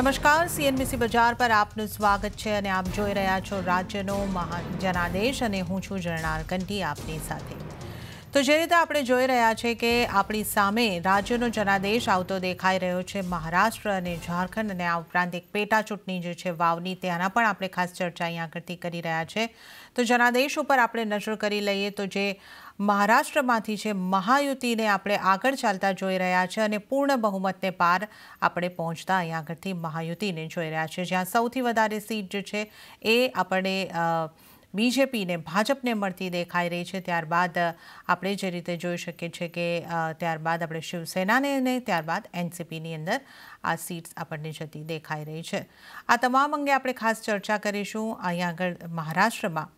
નમસ્કાર સીએનબીસી બજાર પર આપનું સ્વાગત છે અને આપ જોઈ રહ્યા છો રાજ્યનો જનાદેશ અને હું છું જરનાર કંઠી આપની સાથે તો જે રીતે આપણે જોઈ રહ્યા છે કે આપણી સામે રાજ્યનો જનાદેશ આવતો દેખાઈ રહ્યો છે મહારાષ્ટ્ર અને ઝારખંડ અને આ ઉપરાંત એક પેટાચૂંટણી જે છે વાવની તેના પણ આપણે ખાસ ચર્ચા અહીંયા કરતી કરી રહ્યા છે તો જનાદેશ ઉપર આપણે નજર કરી લઈએ તો જે મહારાષ્ટ્રમાંથી છે મહાયુતિને આપણે આગળ ચાલતા જોઈ રહ્યા છે અને પૂર્ણ બહુમતને પાર આપણે પહોંચતા અહીંયા આગળથી મહાયુતિને જોઈ રહ્યા છે જ્યાં સૌથી વધારે સીટ જે છે એ આપણે બીજેપીને ભાજપને મળતી દેખાઈ રહી છે ત્યારબાદ આપણે જે રીતે જોઈ શકીએ છીએ કે ત્યારબાદ આપણે શિવસેનાને અને ત્યારબાદ એનસીપીની અંદર આ સીટ્સ આપણને જતી દેખાઈ રહી છે આ તમામ અંગે આપણે ખાસ ચર્ચા કરીશું અહીંયા આગળ મહારાષ્ટ્રમાં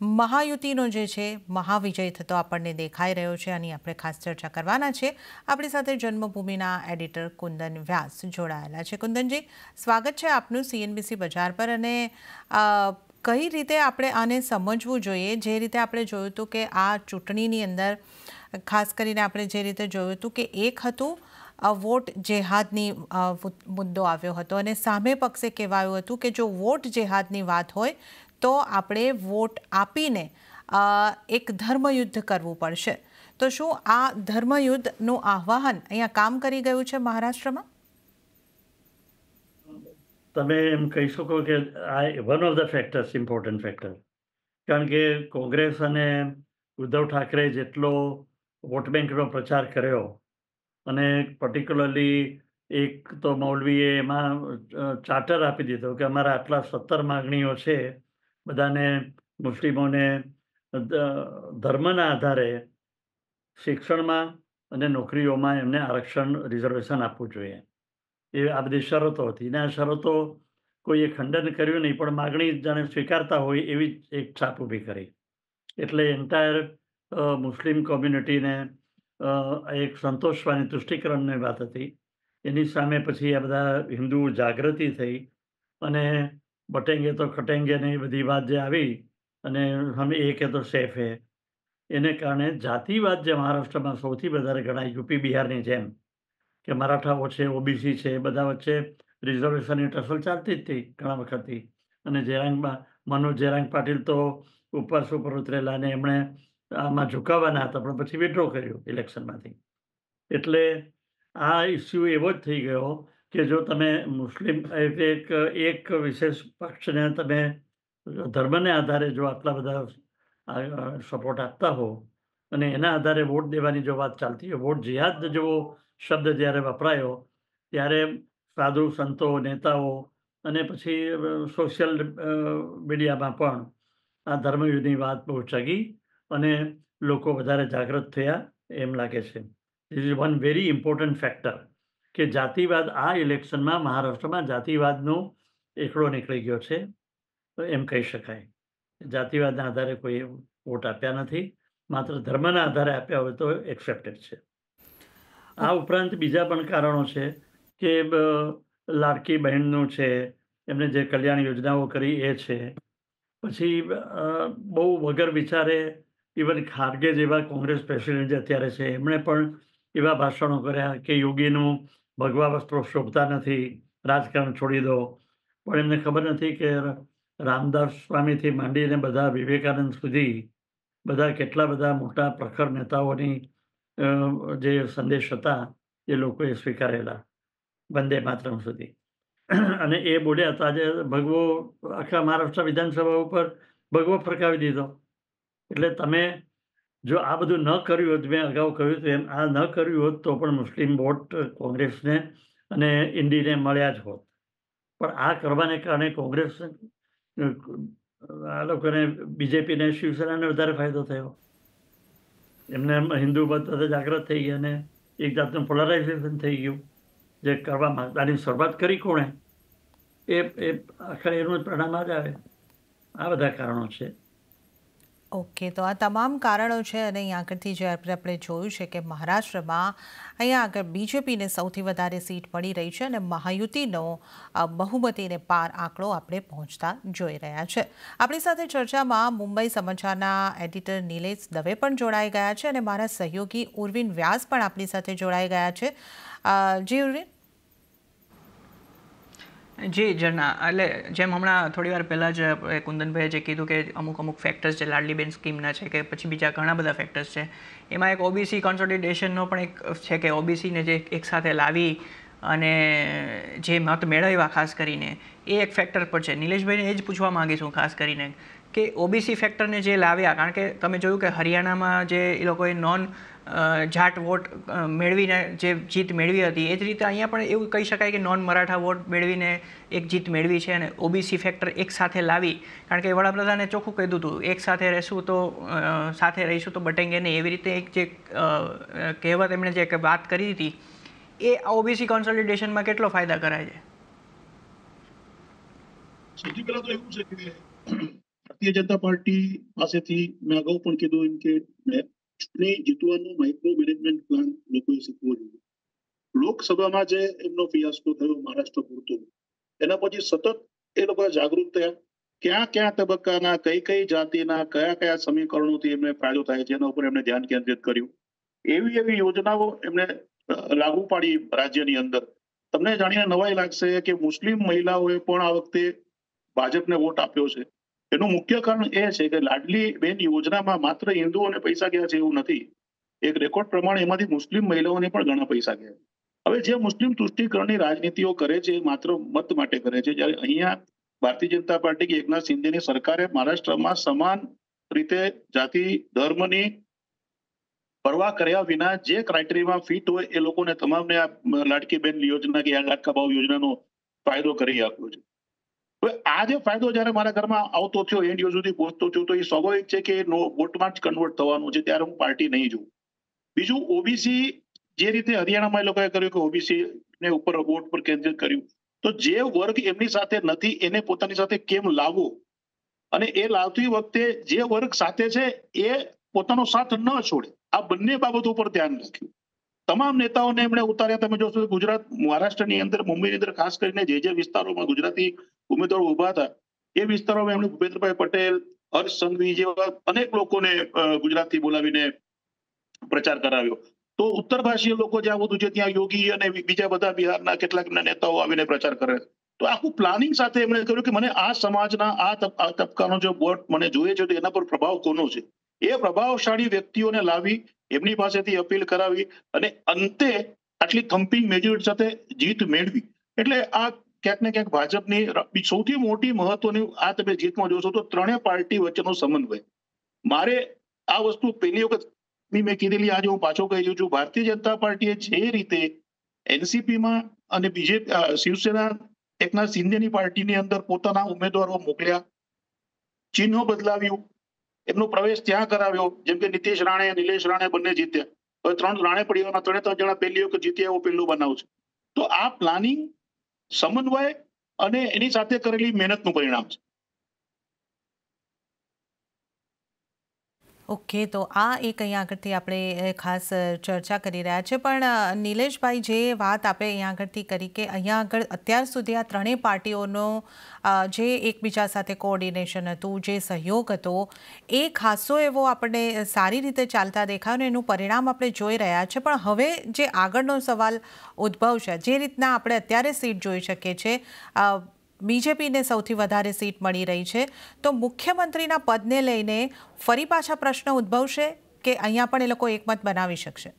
મહાયુતિનો જે છે મહાવિજય થતો આપણને દેખાઈ રહ્યો છે અને આપણે ખાસ ચર્ચા કરવાના છે આપણી સાથે જન્મભૂમિના એડિટર કુંદન વ્યાસ જોડાયેલા છે કુંદનજી સ્વાગત છે આપનું સીએનબીસી બજાર પર અને કઈ રીતે આપણે આને સમજવું જોઈએ જે રીતે આપણે જોયું હતું કે આ ચૂંટણીની અંદર ખાસ કરીને આપણે જે રીતે જોયું હતું કે એક હતું વોટ જેહાદની મુદ્દો આવ્યો હતો અને સામે પક્ષે કહેવાયું હતું કે જો વોટ જેહાદની વાત હોય તો આપણે વોટ આપીને એક ધર્મયુદ્ધ કરવું પડશે તો શું આ ધર્મયુદ્ધનું આહ્વાન અહીંયા કામ કરી ગયું છે મહારાષ્ટ્રમાં તમે એમ કહી શકો કે આ one of the factors important factor કારણ કે કોંગ્રેસ અને ઉદ્ધવ ઠાકરે જેટલો વોટ બેંકનો પ્રચાર કર્યો અને પર્ટિક્યુલરલી એક તો મૌલવીએ એમાં ચાર્ટર આપી દીધો કે અમારા આટલા સત્તર માગણીઓ છે બધાને મુસ્લિમોને ધર્મના આધારે શિક્ષણમાં અને નોકરીઓમાં એમને આરક્ષણ રિઝર્વેશન આપવું જોઈએ એ આ બધી શરતો હતી અને આ શરતો કોઈએ ખંડન કર્યું નહીં પણ માગણી જાણે સ્વીકારતા હોય એવી જ એક છાપ ઊભી કરી એટલે એન્ટાયર મુસ્લિમ કોમ્યુનિટીને એક સંતોષવાની તુષ્ટિકરણની વાત હતી એની સામે પછી આ બધા હિન્દુ જાગૃતિ થઈ અને બટેંગે તો ખટેંગે નહીં બધી વાત જે આવી અને સામે એક હે તો સેફ હે એને કારણે જાતિવાદ જે મહારાષ્ટ્રમાં સૌથી વધારે ગણાય યુપી બિહારની જેમ કે મરાઠાઓ છે ઓબીસી છે બધા વચ્ચે રિઝર્વેશનની ટસલ ચાલતી જ હતી ઘણા વખતથી અને જેરાંગમાં મનોજ જેરાંગ પાટીલ તો ઉપર સુપર ઉતરેલા અને એમણે આમાં ઝુકાવવાના હતા પણ પછી વિડ્રો કર્યો ઇલેક્શનમાંથી એટલે આ ઇસ્યુ એવો જ થઈ ગયો કે જો તમે મુસ્લિમ એક એક વિશેષ પક્ષને તમે ધર્મને આધારે જો આટલા બધા સપોર્ટ આપતા હો અને એના આધારે વોટ દેવાની જો વાત ચાલતી હોય વોટ જિહાદ જેવો શબ્દ જ્યારે વપરાયો ત્યારે સાધુ સંતો નેતાઓ અને પછી સોશિયલ મીડિયામાં પણ આ ધર્મયુદ્ધની વાત પહોંચાગી અને લોકો વધારે જાગૃત થયા એમ લાગે છે is one very important factor કે જાતિવાદ આ ઇલેક્શનમાં મહારાષ્ટ્રમાં જાતિવાદનો એકડો નીકળી ગયો છે એમ કહી શકાય જાતિવાદના આધારે કોઈ વોટ આપ્યા નથી માત્ર ધર્મના આધારે આપ્યા હોય તો એક્સેપ્ટેડ છે આ ઉપરાંત બીજા પણ કારણો છે કે લાડકી બહેનનું છે એમને જે કલ્યાણ યોજનાઓ કરી એ છે પછી બહુ વગર વિચારે ઇવન ખાર્ગે જેવા કોંગ્રેસ પ્રેસિડેન્ટ જે અત્યારે છે એમણે પણ એવા ભાષણો કર્યા કે યોગીનું ભગવા વસ્ત્રો શોભતા નથી રાજકારણ છોડી દો પણ એમને ખબર નથી કે રામદાસ સ્વામીથી માંડીને બધા વિવેકાનંદ સુધી બધા કેટલા બધા મોટા પ્રખર નેતાઓની જે સંદેશ હતા એ લોકોએ સ્વીકારેલા વંદે માતરમ સુધી અને એ બોલ્યા હતા આજે ભગવો આખા મહારાષ્ટ્ર વિધાનસભા ઉપર ભગવો ફરકાવી દીધો એટલે તમે જો આ બધું ન કર્યું હોત મેં અગાઉ કહ્યું હતું એમ આ ન કર્યું હોત તો પણ મુસ્લિમ વોટ કોંગ્રેસને અને ઇન્ડીને મળ્યા જ હોત પણ આ કરવાને કારણે કોંગ્રેસ આ લોકોને બીજેપીને શિવસેનાને વધારે ફાયદો થયો એમને હિન્દુ બધા જાગૃત થઈ ગયા અને એક જાતનું પોલરાઇઝેશન થઈ ગયું જે કરવા માંગતાની શરૂઆત કરી કોણે એ એ આખરે એનું જ પરિણામ જ આવે આ બધા કારણો છે ઓકે તો આ તમામ કારણો છે અને અહીં આગળથી જે આપણે જોયું છે કે મહારાષ્ટ્રમાં અહીંયા આગળ બીજેપીને સૌથી વધારે સીટ પડી રહી છે અને મહાયુતિનો બહુમતીને પાર આંકડો આપણે પહોંચતા જોઈ રહ્યા છે આપણી સાથે ચર્ચામાં મુંબઈ સમાચારના એડિટર નિલેશ દવે પણ જોડાઈ ગયા છે અને મારા સહયોગી ઉર્વિન વ્યાસ પણ આપણી સાથે જોડાઈ ગયા છે જી ઉર્વિન જી ઝરના એટલે જેમ હમણાં થોડી વાર પહેલાં જ કુંદનભાઈએ જે કીધું કે અમુક અમુક ફેક્ટર્સ છે લાડલીબેન સ્કીમના છે કે પછી બીજા ઘણા બધા ફેક્ટર્સ છે એમાં એક ઓબીસી કન્સોલિડેશનનો પણ એક છે કે ઓબીસીને જે એકસાથે લાવી અને જે મત મેળવ્યા ખાસ કરીને એ એક ફેક્ટર પર છે નિલેશભાઈને એ જ પૂછવા માગીશું ખાસ કરીને કે ઓબીસી ફેક્ટરને જે લાવ્યા કારણ કે તમે જોયું કે હરિયાણામાં જે એ લોકોએ નોન જાટ વોટ મેળવીને જે જીત મેળવી હતી એ જ રીતે અહીંયા પણ એવું કહી શકાય કે નોન મરાઠા વોટ મેળવીને એક જીત મેળવી છે અને ઓબીસી ફેક્ટર એક સાથે લાવી કારણ કે વડાપ્રધાને ચોખ્ખું કીધું હતું એક સાથે રહેશું તો સાથે રહીશું તો બટેંગે નહીં એવી રીતે એક જે કહેવત એમણે જે વાત કરી હતી એ ઓબીસી કોન્સોલિડેશનમાં કેટલો ફાયદા કરાય છે સૌથી પહેલા તો એવું છે કે ભારતીય જનતા પાર્ટી પાસેથી મેં અગાઉ પણ કીધું એમ કે ચૂંટણી જીતવાનો માઇક્રો મેનેજમેન્ટ પ્લાન લોકોએ શીખવો જોઈએ લોકસભામાં જે એમનો ફિયાસ્કો થયો મહારાષ્ટ્ર પૂરતો એના પછી સતત એ લોકો જાગૃત થયા ક્યાં ક્યાં તબક્કાના કઈ કઈ જાતિના કયા કયા સમીકરણોથી એમને ફાયદો થાય છે એના ઉપર એમને ધ્યાન કેન્દ્રિત કર્યું એવી એવી યોજનાઓ એમને લાગુ પાડી રાજ્યની અંદર તમને જાણીને નવાઈ લાગશે કે મુસ્લિમ મહિલાઓએ પણ આ વખતે ભાજપને વોટ આપ્યો છે એનું મુખ્ય કારણ એ છે કે લાડલી બેન યોજનામાં માત્ર હિન્દુઓને પૈસા ગયા છે એવું નથી એક રેકોર્ડ પ્રમાણે એમાંથી મુસ્લિમ મહિલાઓને પણ ઘણા પૈસા ગયા હવે જે મુસ્લિમ તુષ્ટિકરણની રાજનીતિઓ કરે છે એ માત્ર મત માટે કરે છે જ્યારે અહીંયા ભારતીય જનતા પાર્ટી કે એકનાથ શિંદેની સરકારે મહારાષ્ટ્રમાં સમાન રીતે જાતિ ધર્મની પરવા કર્યા વિના જે ક્રાઇટેરિયામાં ફિટ હોય એ લોકોને તમામને આ લાડકી બેન યોજના કે આ લાડકા ભાવ યોજનાનો ફાયદો કરી આપ્યો છે હવે ફાયદો જ્યારે મારા ઘરમાં આવતો થયો એન્ડ સુધી પહોંચતો થયો તો એ સ્વાભાવિક છે કે વોટમાં જ કન્વર્ટ થવાનું છે ત્યારે હું પાર્ટી નહીં જોઉં બીજું ઓબીસી જે રીતે હરિયાણામાં એ લોકોએ કર્યું કે ઓબીસી ને ઉપર વોટ પર કેન્દ્રિત કર્યું તો જે વર્ગ એમની સાથે નથી એને પોતાની સાથે કેમ લાવવો અને એ લાવતી વખતે જે વર્ગ સાથે છે એ પોતાનો સાથ ન છોડે આ બંને બાબતો ઉપર ધ્યાન રાખ્યું તમામ નેતાઓને એમણે ઉતાર્યા તમે જોશો ગુજરાત મહારાષ્ટ્રની અંદર મુંબઈની અંદર ખાસ કરીને જે જે વિસ્તારોમાં ગુજરાતી ઉમેદવારો ઉભા હતા એ વિસ્તારોમાં એમણે ભૂપેન્દ્રભાઈ પટેલ હર્ષ સંઘવી જેવા અનેક લોકોને ગુજરાતથી બોલાવીને પ્રચાર કરાવ્યો તો ઉત્તર ભાષીય લોકો જ્યાં બધું છે ત્યાં યોગી અને બીજા બધા બિહારના કેટલાક નેતાઓ આવીને પ્રચાર કરે તો આખું પ્લાનિંગ સાથે એમણે કર્યું કે મને આ સમાજના આ તબક્કાનો જે વોટ મને જોઈએ છે તો એના પર પ્રભાવ કોનો છે એ પ્રભાવશાળી વ્યક્તિઓને લાવી એમની પાસેથી અપીલ કરાવી અને અંતે આટલી થમ્પિંગ મેજોરિટી સાથે જીત મેળવી એટલે આ ક્યાંક ને ક્યાંક ભાજપની સૌથી મોટી મહત્વની આ તમે જીતમાં જોશો તો ત્રણેય પાર્ટી વચ્ચેનો સમન્વય મારે આ વસ્તુ પહેલી વખત મેં કીધેલી આજે હું પાછો કહી છું ભારતીય જનતા પાર્ટીએ જે રીતે એનસીપીમાં અને બીજેપી શિવસેના એકના શિંદેની પાર્ટીની અંદર પોતાના ઉમેદવારો મોકલ્યા ચિહ્નો બદલાવ્યું એમનો પ્રવેશ ત્યાં કરાવ્યો જેમ કે નીતિશ રાણે નિલેશ રાણે બંને જીત્યા હવે ત્રણ રાણે પરિવારના ત્રણે ત્રણ જણા પહેલી વખત જીત્યા એવો પહેલું બનાવ છે તો આ પ્લાનિંગ સમન્વય અને એની સાથે કરેલી મહેનતનું પરિણામ છે ઓકે તો આ એક અહીંયા આગળથી આપણે ખાસ ચર્ચા કરી રહ્યા છે પણ નિલેશભાઈ જે વાત આપણે અહીંયા આગળથી કરી કે અહીંયા આગળ અત્યાર સુધી આ ત્રણેય પાર્ટીઓનો જે એકબીજા સાથે કોઓર્ડિનેશન હતું જે સહયોગ હતો એ ખાસો એવો આપણે સારી રીતે ચાલતા દેખાયો ને એનું પરિણામ આપણે જોઈ રહ્યા છે પણ હવે જે આગળનો સવાલ ઉદ્ભવ છે જે રીતના આપણે અત્યારે સીટ જોઈ શકીએ છીએ બીજેપીને સૌથી વધારે સીટ મળી રહી છે તો મુખ્યમંત્રીના પદને લઈને ફરી પાછા પ્રશ્ન ઉદ્ભવશે કે અહીંયા પણ એ લોકો એકમત બનાવી શકશે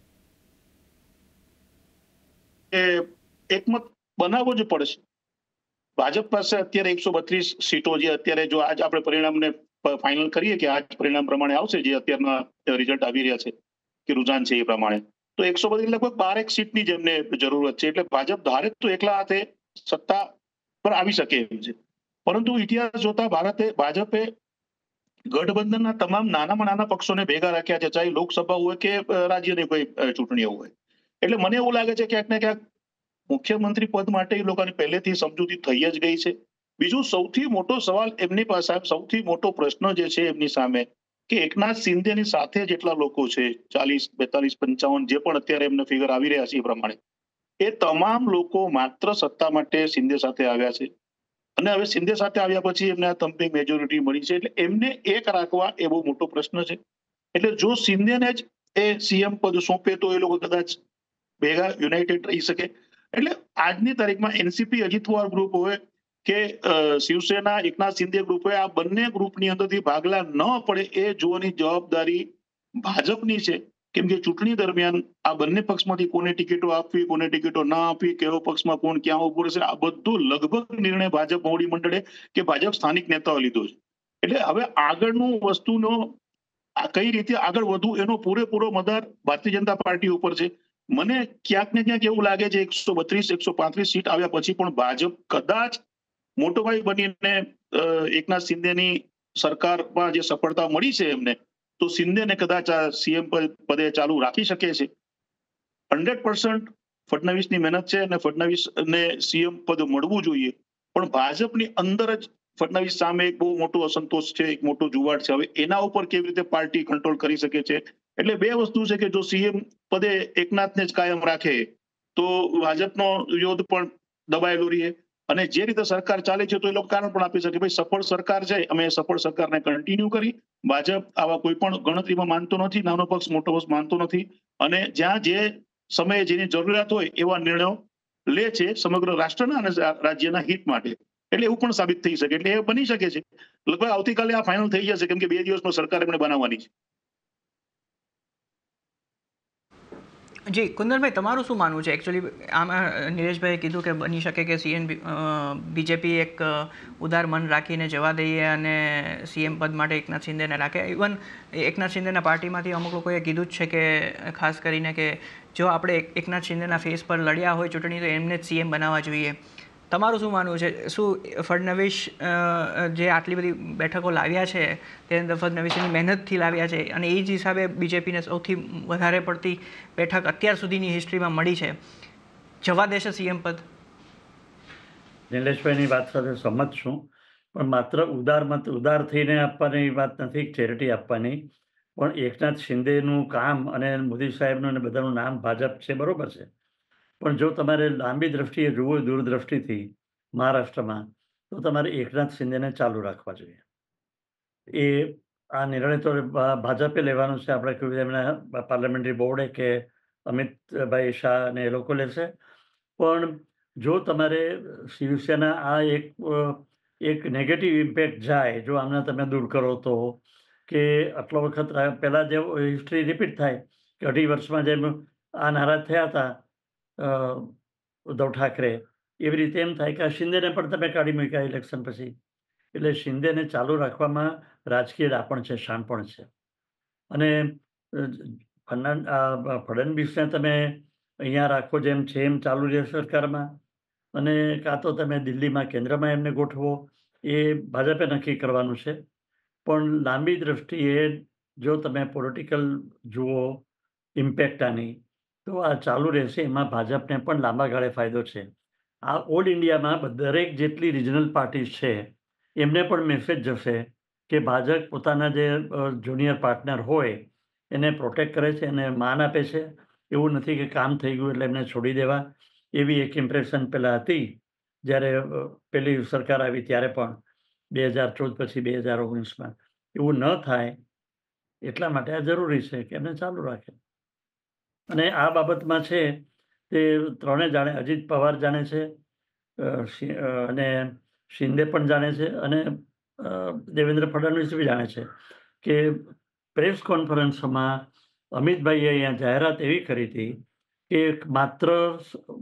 એકમત બનાવવો જ પડશે ભાજપ પાસે અત્યારે એકસો બત્રીસ સીટો જે અત્યારે જો આજ આપણે પરિણામને ફાઇનલ કરીએ કે આજ પરિણામ પ્રમાણે આવશે જે અત્યારના રિઝલ્ટ આવી રહ્યા છે કે રુઝાન છે એ પ્રમાણે તો એકસો બત્રીસ લગભગ બાર બારેક સીટની જેમને જરૂરત છે એટલે ભાજપ ધારે તો એકલા હાથે સત્તા પર આવી શકે એમ છે પરંતુ ઇતિહાસ જોતા ભારતે ભાજપે ગઠબંધનના તમામ નાનામાં નાના પક્ષોને ભેગા રાખ્યા છે ચાહે લોકસભા હોય કે રાજ્યની કોઈ ચૂંટણીઓ હોય એટલે મને એવું લાગે છે ક્યાંક ને ક્યાંક મુખ્યમંત્રી પદ માટે એ લોકોની પહેલેથી સમજૂતી થઈ જ ગઈ છે બીજું સૌથી મોટો સવાલ એમની પાસે સૌથી મોટો પ્રશ્ન જે છે એમની સામે કે એકનાથ શિંદેની સાથે જેટલા લોકો છે ચાલીસ બેતાલીસ પંચાવન જે પણ અત્યારે એમને ફિગર આવી રહ્યા છે એ પ્રમાણે એ તમામ લોકો માત્ર સત્તા માટે શિંદે સાથે આવ્યા છે અને હવે શિંદે સાથે આવ્યા પછી એમને આ થમ્પિંગ મેજોરિટી મળી છે એટલે એમને એક રાખવા એ બહુ મોટો પ્રશ્ન છે એટલે જો શિંદેને જ એ સીએમ પદ સોંપે તો એ લોકો કદાચ ભેગા યુનાઇટેડ રહી શકે એટલે આજની તારીખમાં એનસીપી અજીત પવાર ગ્રુપ હોય કે શિવસેના એકનાથ શિંદે ગ્રુપ હોય આ બંને ગ્રુપની અંદરથી ભાગલા ન પડે એ જોવાની જવાબદારી ભાજપની છે કેમ કે ચૂંટણી દરમિયાન આ બંને પક્ષમાંથી કોને ટિકિટો આપવી કોને ટિકિટો ના આપવી કેવો પક્ષમાં કોણ ક્યાં ઉભો રહેશે આ બધો લગભગ નિર્ણય ભાજપ મોવડી મંડળે કે ભાજપ સ્થાનિક નેતાઓ લીધો છે એટલે હવે આગળનું વસ્તુનો કઈ રીતે આગળ વધવું એનો પૂરેપૂરો મદાર ભારતીય જનતા પાર્ટી ઉપર છે મને ક્યાંક ને ક્યાંક એવું લાગે છે એકસો બત્રીસ એકસો પાંત્રીસ સીટ આવ્યા પછી પણ ભાજપ કદાચ મોટો ભાઈ બનીને એકનાથ શિંદેની સરકારમાં જે સફળતા મળી છે એમને તો શિંદેને કદાચ આ સીએમ પદે ચાલુ રાખી શકે છે હંડ્રેડ પર્સન્ટ ફડણવીસની મહેનત છે અને ફડણવીસને સીએમ પદ મળવું જોઈએ પણ ભાજપની અંદર જ ફડણવીસ સામે એક બહુ મોટો અસંતોષ છે એક મોટો જુવાડ છે હવે એના ઉપર કેવી રીતે પાર્ટી કંટ્રોલ કરી શકે છે એટલે બે વસ્તુ છે કે જો સીએમ પદે એકનાથને જ કાયમ રાખે તો ભાજપનો યોદ્ધ પણ દબાયેલો રહીએ અને જે રીતે સરકાર ચાલે છે તો એ લોકો કારણ પણ આપી શકે ભાઈ સફળ સરકાર છે અમે સફળ સરકારને કન્ટિન્યુ કરી ભાજપ આવા કોઈ પણ ગણતરીમાં માનતો નથી નાનો પક્ષ મોટો પક્ષ માનતો નથી અને જ્યાં જે સમયે જેની જરૂરિયાત હોય એવા નિર્ણયો લે છે સમગ્ર રાષ્ટ્રના અને રાજ્યના હિત માટે એટલે એવું પણ સાબિત થઈ શકે એટલે એ બની શકે છે લગભગ આવતીકાલે આ ફાઇનલ થઈ જશે કેમ કે બે દિવસમાં સરકાર એમણે બનાવવાની છે જી કુંદનભાઈ તમારું શું માનવું છે એકચ્યુઅલી આમાં નિલેશભાઈએ કીધું કે બની શકે કે સીએમ બીજેપી એક ઉદાર મન રાખીને જવા દઈએ અને સીએમ પદ માટે એકનાથ શિંદેને રાખે ઇવન એકનાથ શિંદેના પાર્ટીમાંથી અમુક લોકોએ કીધું જ છે કે ખાસ કરીને કે જો આપણે એકનાથ શિંદેના ફેસ પર લડ્યા હોય ચૂંટણી તો એમને જ સીએમ બનાવવા જોઈએ તમારું શું માનવું છે શું ફડણવીસ જે આટલી બધી બેઠકો લાવ્યા છે તે ફડણવીસ એની મહેનતથી લાવ્યા છે અને એ જ હિસાબે બીજેપીને સૌથી વધારે પડતી બેઠક અત્યાર સુધીની હિસ્ટ્રીમાં મળી છે જવા દેશે સીએમ પદ નિલેશભાઈની વાત સાથે સંમત છું પણ માત્ર ઉદાર મત ઉદાર થઈને આપવાની વાત નથી ચેરિટી આપવાની પણ એકનાથ શિંદેનું કામ અને મોદી સાહેબનું અને બધાનું નામ ભાજપ છે બરોબર છે પણ જો તમારે લાંબી દ્રષ્ટિએ જુઓ દૂરદ્રષ્ટિથી મહારાષ્ટ્રમાં તો તમારે એકનાથ શિંદેને ચાલુ રાખવા જોઈએ એ આ નિર્ણય તો ભાજપે લેવાનો છે આપણે કહ્યું એમના પાર્લામેન્ટરી બોર્ડે કે અમિતભાઈ શાહ ને એ લોકો લેશે પણ જો તમારે શિવસેના આ એક એક નેગેટિવ ઇમ્પેક્ટ જાય જો આમને તમે દૂર કરો તો કે આટલો વખત પહેલાં જે હિસ્ટ્રી રિપીટ થાય કે અઢી વર્ષમાં જેમ આ નારાજ થયા હતા ઉદ્ધવ ઠાકરે એવી રીતે એમ થાય કે આ શિંદેને પણ તમે કાઢી મૂક્યા ઇલેક્શન પછી એટલે શિંદેને ચાલુ રાખવામાં રાજકીય રાપણ છે શાણપણ છે અને ફડણવીસને તમે અહીંયા રાખો જેમ છે એમ ચાલુ રહે સરકારમાં અને કાં તો તમે દિલ્હીમાં કેન્દ્રમાં એમને ગોઠવો એ ભાજપે નક્કી કરવાનું છે પણ લાંબી દ્રષ્ટિએ જો તમે પોલિટિકલ જુઓ ઇમ્પેક્ટ આની તો આ ચાલુ રહેશે એમાં ભાજપને પણ લાંબા ગાળે ફાયદો છે આ ઓલ ઇન્ડિયામાં દરેક જેટલી રિજનલ પાર્ટીઝ છે એમને પણ મેસેજ જશે કે ભાજપ પોતાના જે જુનિયર પાર્ટનર હોય એને પ્રોટેક્ટ કરે છે એને માન આપે છે એવું નથી કે કામ થઈ ગયું એટલે એમને છોડી દેવા એવી એક ઇમ્પ્રેશન પહેલાં હતી જ્યારે પેલી સરકાર આવી ત્યારે પણ બે હજાર ચૌદ પછી બે હજાર ઓગણીસમાં એવું ન થાય એટલા માટે આ જરૂરી છે કે એમને ચાલુ રાખે અને આ બાબતમાં છે તે ત્રણે જાણે અજીત પવાર જાણે છે અને શિંદે પણ જાણે છે અને દેવેન્દ્ર ફડણવીસ બી જાણે છે કે પ્રેસ કોન્ફરન્સમાં અમિતભાઈએ અહીંયા જાહેરાત એવી કરી હતી કે માત્ર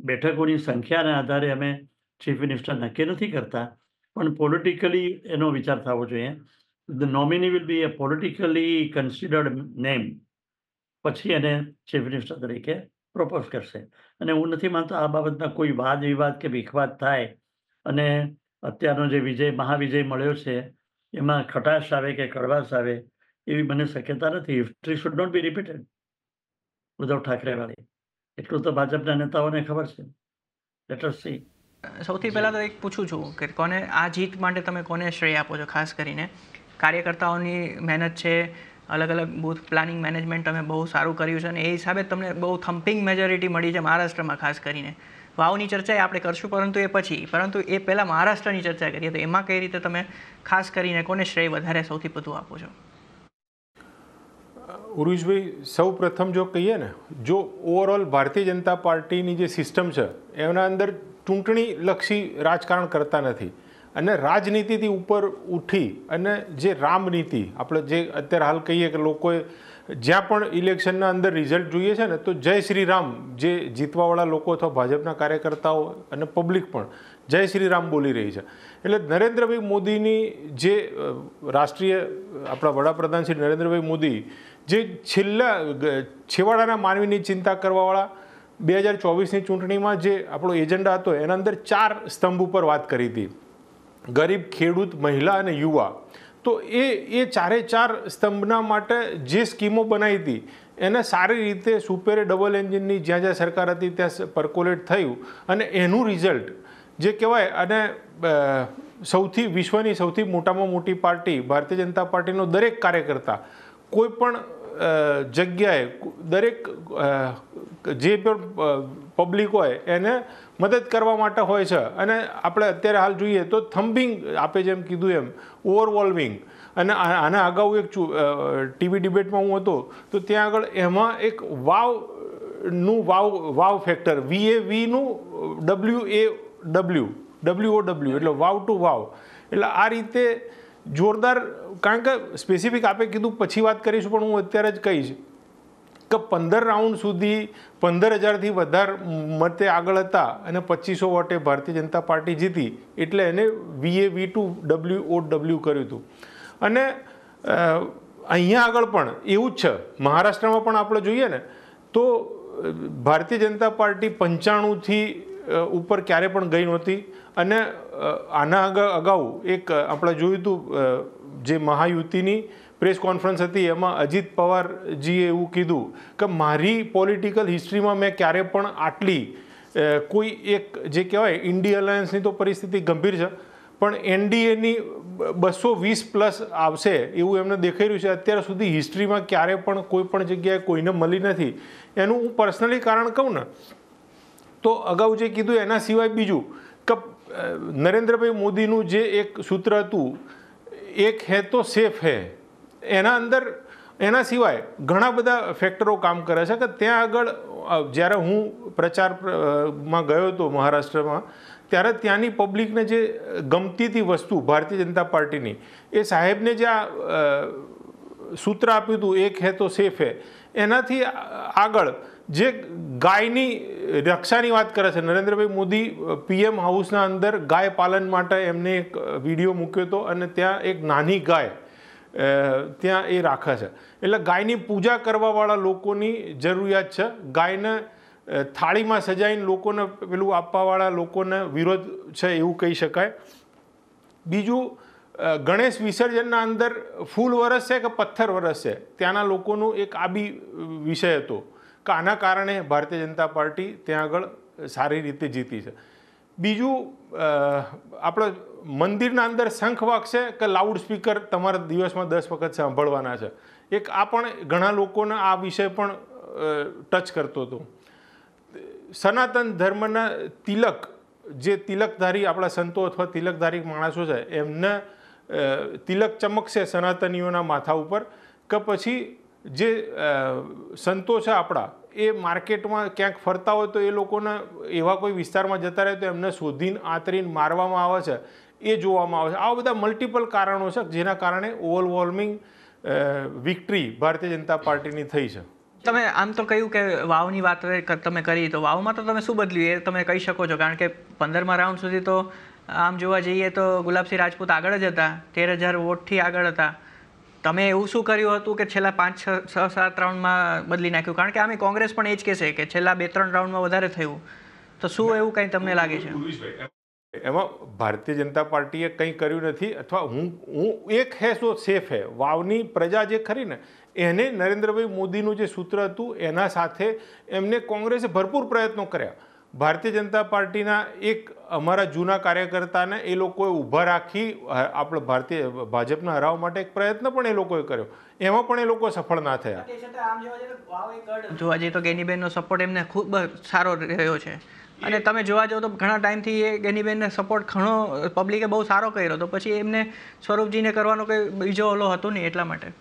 બેઠકોની સંખ્યાના આધારે અમે ચીફ મિનિસ્ટર નક્કી નથી કરતા પણ પોલિટિકલી એનો વિચાર થવો જોઈએ the nominee will be a politically considered name પછી એને ચીફ મિનિસ્ટર તરીકે પ્રપોઝ કરશે અને હું નથી માનતો આ બાબતના કોઈ વાદ વિવાદ કે વિખવાદ થાય અને અત્યારનો જે વિજય મહાવિજય મળ્યો છે એમાં ખટાશ આવે કે કડવાશ આવે એવી મને શક્યતા નથી history should not be repeated Uddhav ઠાકરેવાળી એટલું તો ભાજપના નેતાઓને ખબર છે લેટર સી સૌથી પહેલાં તો એક પૂછું છું કે કોને આ જીત માટે તમે કોને શ્રેય આપો છો ખાસ કરીને કાર્યકર્તાઓની મહેનત છે અલગ અલગ બૂથ પ્લાનિંગ મેનેજમેન્ટ તમે બહુ સારું કર્યું છે અને એ હિસાબે તમને બહુ થમ્પિંગ મેજોરિટી મળી છે મહારાષ્ટ્રમાં ખાસ કરીને વાવની ચર્ચા આપણે કરશું પરંતુ એ પછી પરંતુ એ પહેલાં મહારાષ્ટ્રની ચર્ચા કરીએ તો એમાં કઈ રીતે તમે ખાસ કરીને કોને શ્રેય વધારે સૌથી વધુ આપો છો ઉરુજભાઈ સૌ પ્રથમ જો કહીએ ને જો ઓવરઓલ ભારતીય જનતા પાર્ટીની જે સિસ્ટમ છે એના અંદર ચૂંટણીલક્ષી રાજકારણ કરતા નથી અને રાજનીતિથી ઉપર ઉઠી અને જે રામનીતિ આપણે જે અત્યારે હાલ કહીએ કે લોકોએ જ્યાં પણ ઇલેક્શનના અંદર રિઝલ્ટ જોઈએ છે ને તો જય શ્રી રામ જે જીતવાવાળા લોકો અથવા ભાજપના કાર્યકર્તાઓ અને પબ્લિક પણ જય શ્રી રામ બોલી રહી છે એટલે નરેન્દ્રભાઈ મોદીની જે રાષ્ટ્રીય આપણા વડાપ્રધાન શ્રી નરેન્દ્રભાઈ મોદી જે છેલ્લા છેવાડાના માનવીની ચિંતા કરવાવાળા બે હજાર ચોવીસની ચૂંટણીમાં જે આપણો એજન્ડા હતો એના અંદર ચાર સ્તંભ ઉપર વાત કરી હતી ગરીબ ખેડૂત મહિલા અને યુવા તો એ એ ચારે ચાર સ્તંભના માટે જે સ્કીમો બનાવી હતી એને સારી રીતે સુપેરે ડબલ એન્જિનની જ્યાં જ્યાં સરકાર હતી ત્યાં પર્કોલેટ થયું અને એનું રિઝલ્ટ જે કહેવાય અને સૌથી વિશ્વની સૌથી મોટામાં મોટી પાર્ટી ભારતીય જનતા પાર્ટીનો દરેક કાર્યકર્તા કોઈ પણ જગ્યાએ દરેક જે પણ પબ્લિક હોય એને મદદ કરવા માટે હોય છે અને આપણે અત્યારે હાલ જોઈએ તો થમ્બિંગ આપે જેમ કીધું એમ ઓવરવોલ્વિંગ અને આના અગાઉ એક ટીવી ડિબેટમાં હું હતો તો ત્યાં આગળ એમાં એક વાવ નું wow wow factor V A વીનું W A W W O W એટલે વાવ ટુ વાવ એટલે આ રીતે જોરદાર કારણ કે સ્પેસિફિક આપે કીધું પછી વાત કરીશું પણ હું અત્યારે જ કહીશ કે પંદર રાઉન્ડ સુધી પંદર હજારથી વધારે મતે આગળ હતા અને પચીસો વોટે ભારતીય જનતા પાર્ટી જીતી એટલે એને VA V two W O W કર્યું હતું અને અહીંયા આગળ પણ એવું જ છે મહારાષ્ટ્રમાં પણ આપણે જોઈએ ને તો ભારતીય જનતા પાર્ટી પંચાણુંથી ઉપર ક્યારે પણ ગઈ નહોતી અને આના અગાઉ એક આપણે જોયું હતું જે મહાયુતિની પ્રેસ કોન્ફરન્સ હતી એમાં અજીત પવારજીએ એવું કીધું કે મારી પોલિટિકલ હિસ્ટ્રીમાં મેં ક્યારે પણ આટલી કોઈ એક જે કહેવાય ઇન્ડી અલાયન્સની તો પરિસ્થિતિ ગંભીર છે પણ એનડીએની બસો વીસ પ્લસ આવશે એવું એમને દેખાઈ રહ્યું છે અત્યાર સુધી હિસ્ટ્રીમાં ક્યારે પણ કોઈ પણ જગ્યાએ કોઈને મળી નથી એનું હું પર્સનલી કારણ કહું ને તો અગાઉ જે કીધું એના સિવાય બીજું કે નરેન્દ્રભાઈ મોદીનું જે એક સૂત્ર હતું એક હે તો સેફ હે એના અંદર એના સિવાય ઘણા બધા ફેક્ટરો કામ કરે છે કે ત્યાં આગળ જ્યારે હું પ્રચારમાં ગયો હતો મહારાષ્ટ્રમાં ત્યારે ત્યાંની પબ્લિકને જે ગમતી હતી વસ્તુ ભારતીય જનતા પાર્ટીની એ સાહેબને જે આ સૂત્ર આપ્યું હતું એક હે તો સેફ હે એનાથી આગળ જે ગાયની રક્ષાની વાત કરે છે નરેન્દ્રભાઈ મોદી પીએમ હાઉસના અંદર ગાય પાલન માટે એમને એક વિડીયો મૂક્યો હતો અને ત્યાં એક નાની ગાય ત્યાં એ રાખે છે એટલે ગાયની પૂજા કરવાવાળા લોકોની જરૂરિયાત છે ગાયને થાળીમાં સજાઈને લોકોને પેલું આપવાવાળા લોકોને વિરોધ છે એવું કહી શકાય બીજું ગણેશ વિસર્જનના અંદર ફૂલ વરસ છે કે પથ્થર વરસ છે ત્યાંના લોકોનું એક આબી વિષય હતો કે આના કારણે ભારતીય જનતા પાર્ટી ત્યાં આગળ સારી રીતે જીતી છે બીજું આપણે મંદિરના અંદર શંખ વાગશે કે લાઉડ સ્પીકર તમારા દિવસમાં દસ વખત સાંભળવાના છે એક આ પણ ઘણા લોકોને આ વિષય પણ ટચ કરતો હતો સનાતન ધર્મના તિલક જે તિલકધારી આપણા સંતો અથવા તિલકધારી માણસો છે એમને તિલક ચમકશે સનાતનીઓના માથા ઉપર કે પછી જે સંતો છે આપણા એ માર્કેટમાં ક્યાંક ફરતા હોય તો એ લોકોને એવા કોઈ વિસ્તારમાં જતા રહે તો એમને શોધીને આંતરીને મારવામાં આવે છે એ જોવામાં આવે છે આવા બધા મલ્ટિપલ કારણો છે જેના કારણે ઓવરવોલ્મિંગ વિક્ટરી ભારતીય જનતા પાર્ટીની થઈ છે તમે આમ તો કહ્યું કે વાવની વાત તમે કરી તો વાવમાં તો તમે શું બદલ્યું એ તમે કહી શકો છો કારણ કે પંદરમા રાઉન્ડ સુધી તો આમ જોવા જઈએ તો ગુલાબસિંહ રાજપૂત આગળ જ હતા તેર હજાર વોટથી આગળ હતા તમે એવું શું કર્યું હતું કે છેલ્લા પાંચ છ છ સાત રાઉન્ડમાં બદલી નાખ્યું કારણ કે અમે કોંગ્રેસ પણ એ જ કહેશે કે છેલ્લા બે ત્રણ રાઉન્ડમાં વધારે થયું તો શું એવું કંઈ તમને લાગે છે એમાં ભારતીય જનતા પાર્ટીએ કંઈ કર્યું નથી અથવા હું હું એક હે સો સેફ હે વાવની પ્રજા જે ખરી ને એને નરેન્દ્રભાઈ મોદીનું જે સૂત્ર હતું એના સાથે એમને કોંગ્રેસે ભરપૂર પ્રયત્નો કર્યા ભારતીય જનતા પાર્ટીના એક અમારા જૂના કાર્યકર્તાને એ લોકોએ ઊભા રાખી આપણે ભારતીય ભાજપને હરાવવા માટે એક પ્રયત્ન પણ એ લોકોએ કર્યો એમાં પણ એ લોકો સફળ ના થયા જોવા જઈએ તો ગેનીબેનનો સપોર્ટ એમને ખૂબ સારો રહ્યો છે અને તમે જોવા જાઓ તો ઘણા ટાઈમથી એ ગેનીબેનને સપોર્ટ ઘણો પબ્લિકે બહુ સારો કર્યો તો પછી એમને સ્વરૂપજીને કરવાનો કંઈ બીજો ઓલો હતો નહીં એટલા માટે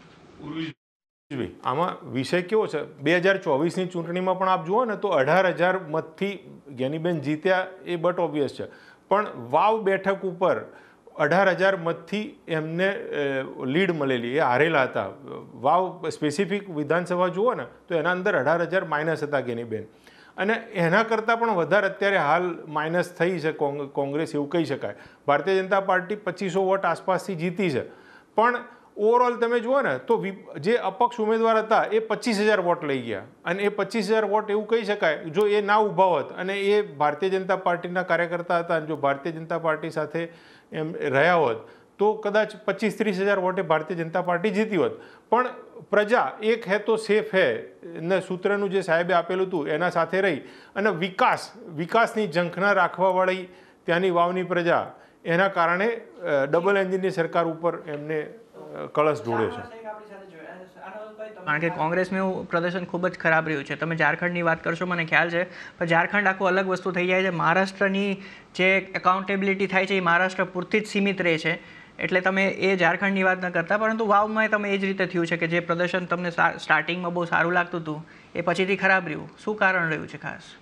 ભાઈ આમાં વિષય કેવો છે બે હજાર ચોવીસની ચૂંટણીમાં પણ આપ જુઓ ને તો અઢાર હજાર મતથી જ્ઞાનીબેન જીત્યા એ બટ ઓબ્વિયસ છે પણ વાવ બેઠક ઉપર અઢાર હજાર મતથી એમને લીડ મળેલી એ હારેલા હતા વાવ સ્પેસિફિક વિધાનસભા જુઓ ને તો એના અંદર અઢાર હજાર માઇનસ હતા જ્ઞાનીબેન અને એના કરતાં પણ વધારે અત્યારે હાલ માઇનસ થઈ છે કોંગ્રેસ એવું કહી શકાય ભારતીય જનતા પાર્ટી પચીસો વોટ આસપાસથી જીતી છે પણ ઓવરઓલ તમે જુઓ ને તો જે અપક્ષ ઉમેદવાર હતા એ પચીસ હજાર વોટ લઈ ગયા અને એ પચીસ હજાર વોટ એવું કહી શકાય જો એ ના ઊભા હોત અને એ ભારતીય જનતા પાર્ટીના કાર્યકર્તા હતા અને જો ભારતીય જનતા પાર્ટી સાથે એમ રહ્યા હોત તો કદાચ પચીસ ત્રીસ હજાર વોટે ભારતીય જનતા પાર્ટી જીતી હોત પણ પ્રજા એક હે તો સેફ હે ને સૂત્રનું જે સાહેબે આપેલું હતું એના સાથે રહી અને વિકાસ વિકાસની ઝંખના રાખવાવાળી ત્યાંની વાવની પ્રજા એના કારણે ડબલ એન્જિનની સરકાર ઉપર એમને કળશ જોડે છે કારણ કે કોંગ્રેસનું એવું પ્રદર્શન ખૂબ જ ખરાબ રહ્યું છે તમે ઝારખંડની વાત કરશો મને ખ્યાલ છે પણ ઝારખંડ આખું અલગ વસ્તુ થઈ જાય છે મહારાષ્ટ્રની જે એકાઉન્ટેબિલિટી થાય છે એ મહારાષ્ટ્ર પૂરતી જ સીમિત રહે છે એટલે તમે એ ઝારખંડની વાત ન કરતા પરંતુ વાવમાં તમે એ જ રીતે થયું છે કે જે પ્રદર્શન તમને સ્ટાર્ટિંગમાં બહુ સારું લાગતું હતું એ પછીથી ખરાબ રહ્યું શું કારણ રહ્યું છે ખાસ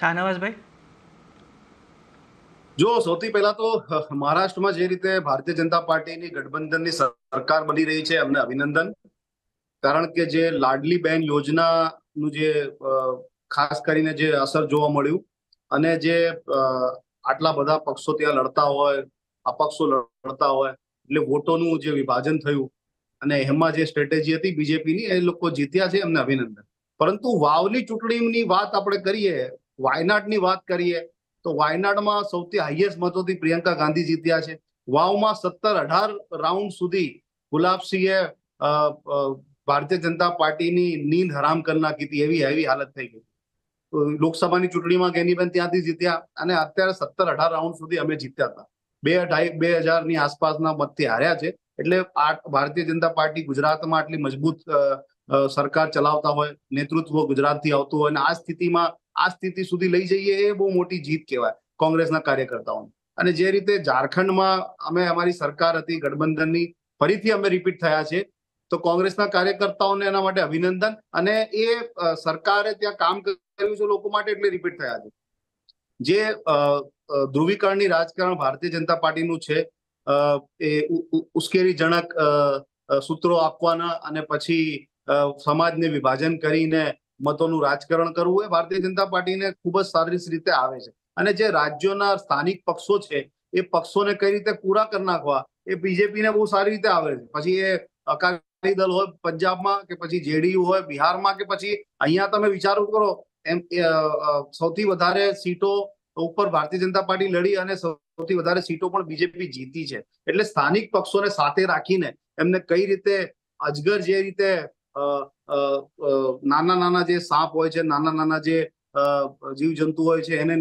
શાહનવાઝભાઈ જો સૌથી પહેલા તો મહારાષ્ટ્રમાં જે રીતે ભારતીય જનતા પાર્ટીની ગઠબંધનની સરકાર બની રહી છે એમને અભિનંદન કારણ કે જે લાડલી બહેન યોજનાનું જે ખાસ કરીને જે અસર જોવા મળ્યું અને જે આટલા બધા પક્ષો ત્યાં લડતા હોય અપક્ષો લડતા હોય એટલે વોટોનું જે વિભાજન થયું અને એમાં જે સ્ટ્રેટેજી હતી બીજેપીની એ લોકો જીત્યા છે એમને અભિનંદન પરંતુ વાવલી ચૂંટણીની વાત આપણે કરીએ વાયનાડની વાત કરીએ તો વાયનાડમાં સૌથી હાઈએસ્ટ મતોથી પ્રિયંકા ગાંધી જીત્યા છે વાવમાં સત્તર અઢાર રાઉન્ડ સુધી ગુલાબસિંહે ભારતીય જનતા પાર્ટીની નીંદ હરામ કરી નાખી હતી એવી હેવી હાલત થઈ ગઈ લોકસભાની ચૂંટણીમાં ગેનીબેન ત્યાંથી જીત્યા અને અત્યારે સત્તર અઢાર રાઉન્ડ સુધી અમે જીત્યા હતા બે અઢાઈ બે હજારની આસપાસના મતથી હાર્યા છે એટલે ભારતીય જનતા પાર્ટી ગુજરાતમાં આટલી મજબૂત સરકાર ચલાવતા હોય નેતૃત્વ ગુજરાતથી આવતું હોય અને આ સ્થિતિમાં આ સ્થિતિ સુધી લઈ જઈએ એ બહુ મોટી જીત કહેવાય કોંગ્રેસના કાર્યકર્તાઓની અને જે રીતે ઝારખંડમાં અમે અમારી સરકાર હતી ગઠબંધનની ફરીથી અમે રિપીટ થયા છે તો કોંગ્રેસના કાર્યકર્તાઓને એના માટે અભિનંદન અને એ સરકારે ત્યાં કામ કર્યું છે લોકો માટે એટલે રિપીટ થયા છે જે ધ્રુવીકરણની રાજકારણ ભારતીય જનતા પાર્ટીનું છે એ ઉશ્કેરીજનક સૂત્રો આપવાના અને પછી સમાજને વિભાજન કરીને મતોનું રાજકારણ કરવું એ ભારતીય જનતા પાર્ટીને ખૂબ જ સારી રીતે આવે છે અને જે રાજ્યોના સ્થાનિક પક્ષો છે એ પક્ષોને કઈ રીતે પૂરા કરી નાખવા એ બીજેપીને બહુ સારી રીતે આવે છે પછી એ અકાલી દળ હોય પંજાબમાં કે પછી જેડીયુ હોય બિહારમાં કે પછી અહીંયા તમે વિચારો કરો એમ સૌથી વધારે સીટો ઉપર ભારતીય જનતા પાર્ટી લડી અને સૌથી વધારે સીટો પણ બીજેપી જીતી છે એટલે સ્થાનિક પક્ષોને સાથે રાખીને એમને કઈ રીતે અજગર જે રીતે નાના નાના જે સાપ હોય છે નાના નાના જે જીવ જંતુ હોય છે એને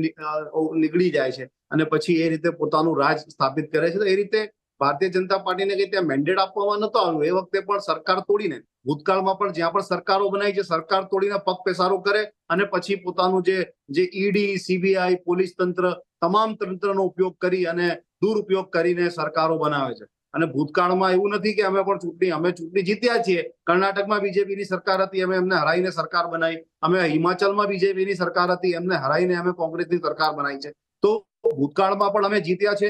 નીકળી જાય છે અને પછી એ રીતે પોતાનું રાજ સ્થાપિત કરે છે તો એ રીતે ભારતીય જનતા પાર્ટીને કઈ ત્યાં મેન્ડેટ આપવામાં નતો આવ્યું એ વખતે પણ સરકાર તોડીને ભૂતકાળમાં પણ જ્યાં પણ સરકારો બનાવી છે સરકાર તોડીને પગ પેસારો કરે અને પછી પોતાનું જે જે ઈડી સીબીઆઈ પોલીસ તંત્ર તમામ તંત્રનો ઉપયોગ કરી અને દુરુપયોગ કરીને સરકારો બનાવે છે અને ભૂતકાળમાં એવું નથી કે અમે પણ ચૂંટણી અમે ચૂંટણી જીત્યા છીએ કર્ણાટકમાં બીજેપીની સરકાર હતી અમે એમને હરાઈને સરકાર બનાવી અમે હિમાચલમાં બીજેપીની સરકાર હતી એમને હરાઈને અમે કોંગ્રેસની સરકાર બનાવી છે તો ભૂતકાળમાં પણ અમે જીત્યા છે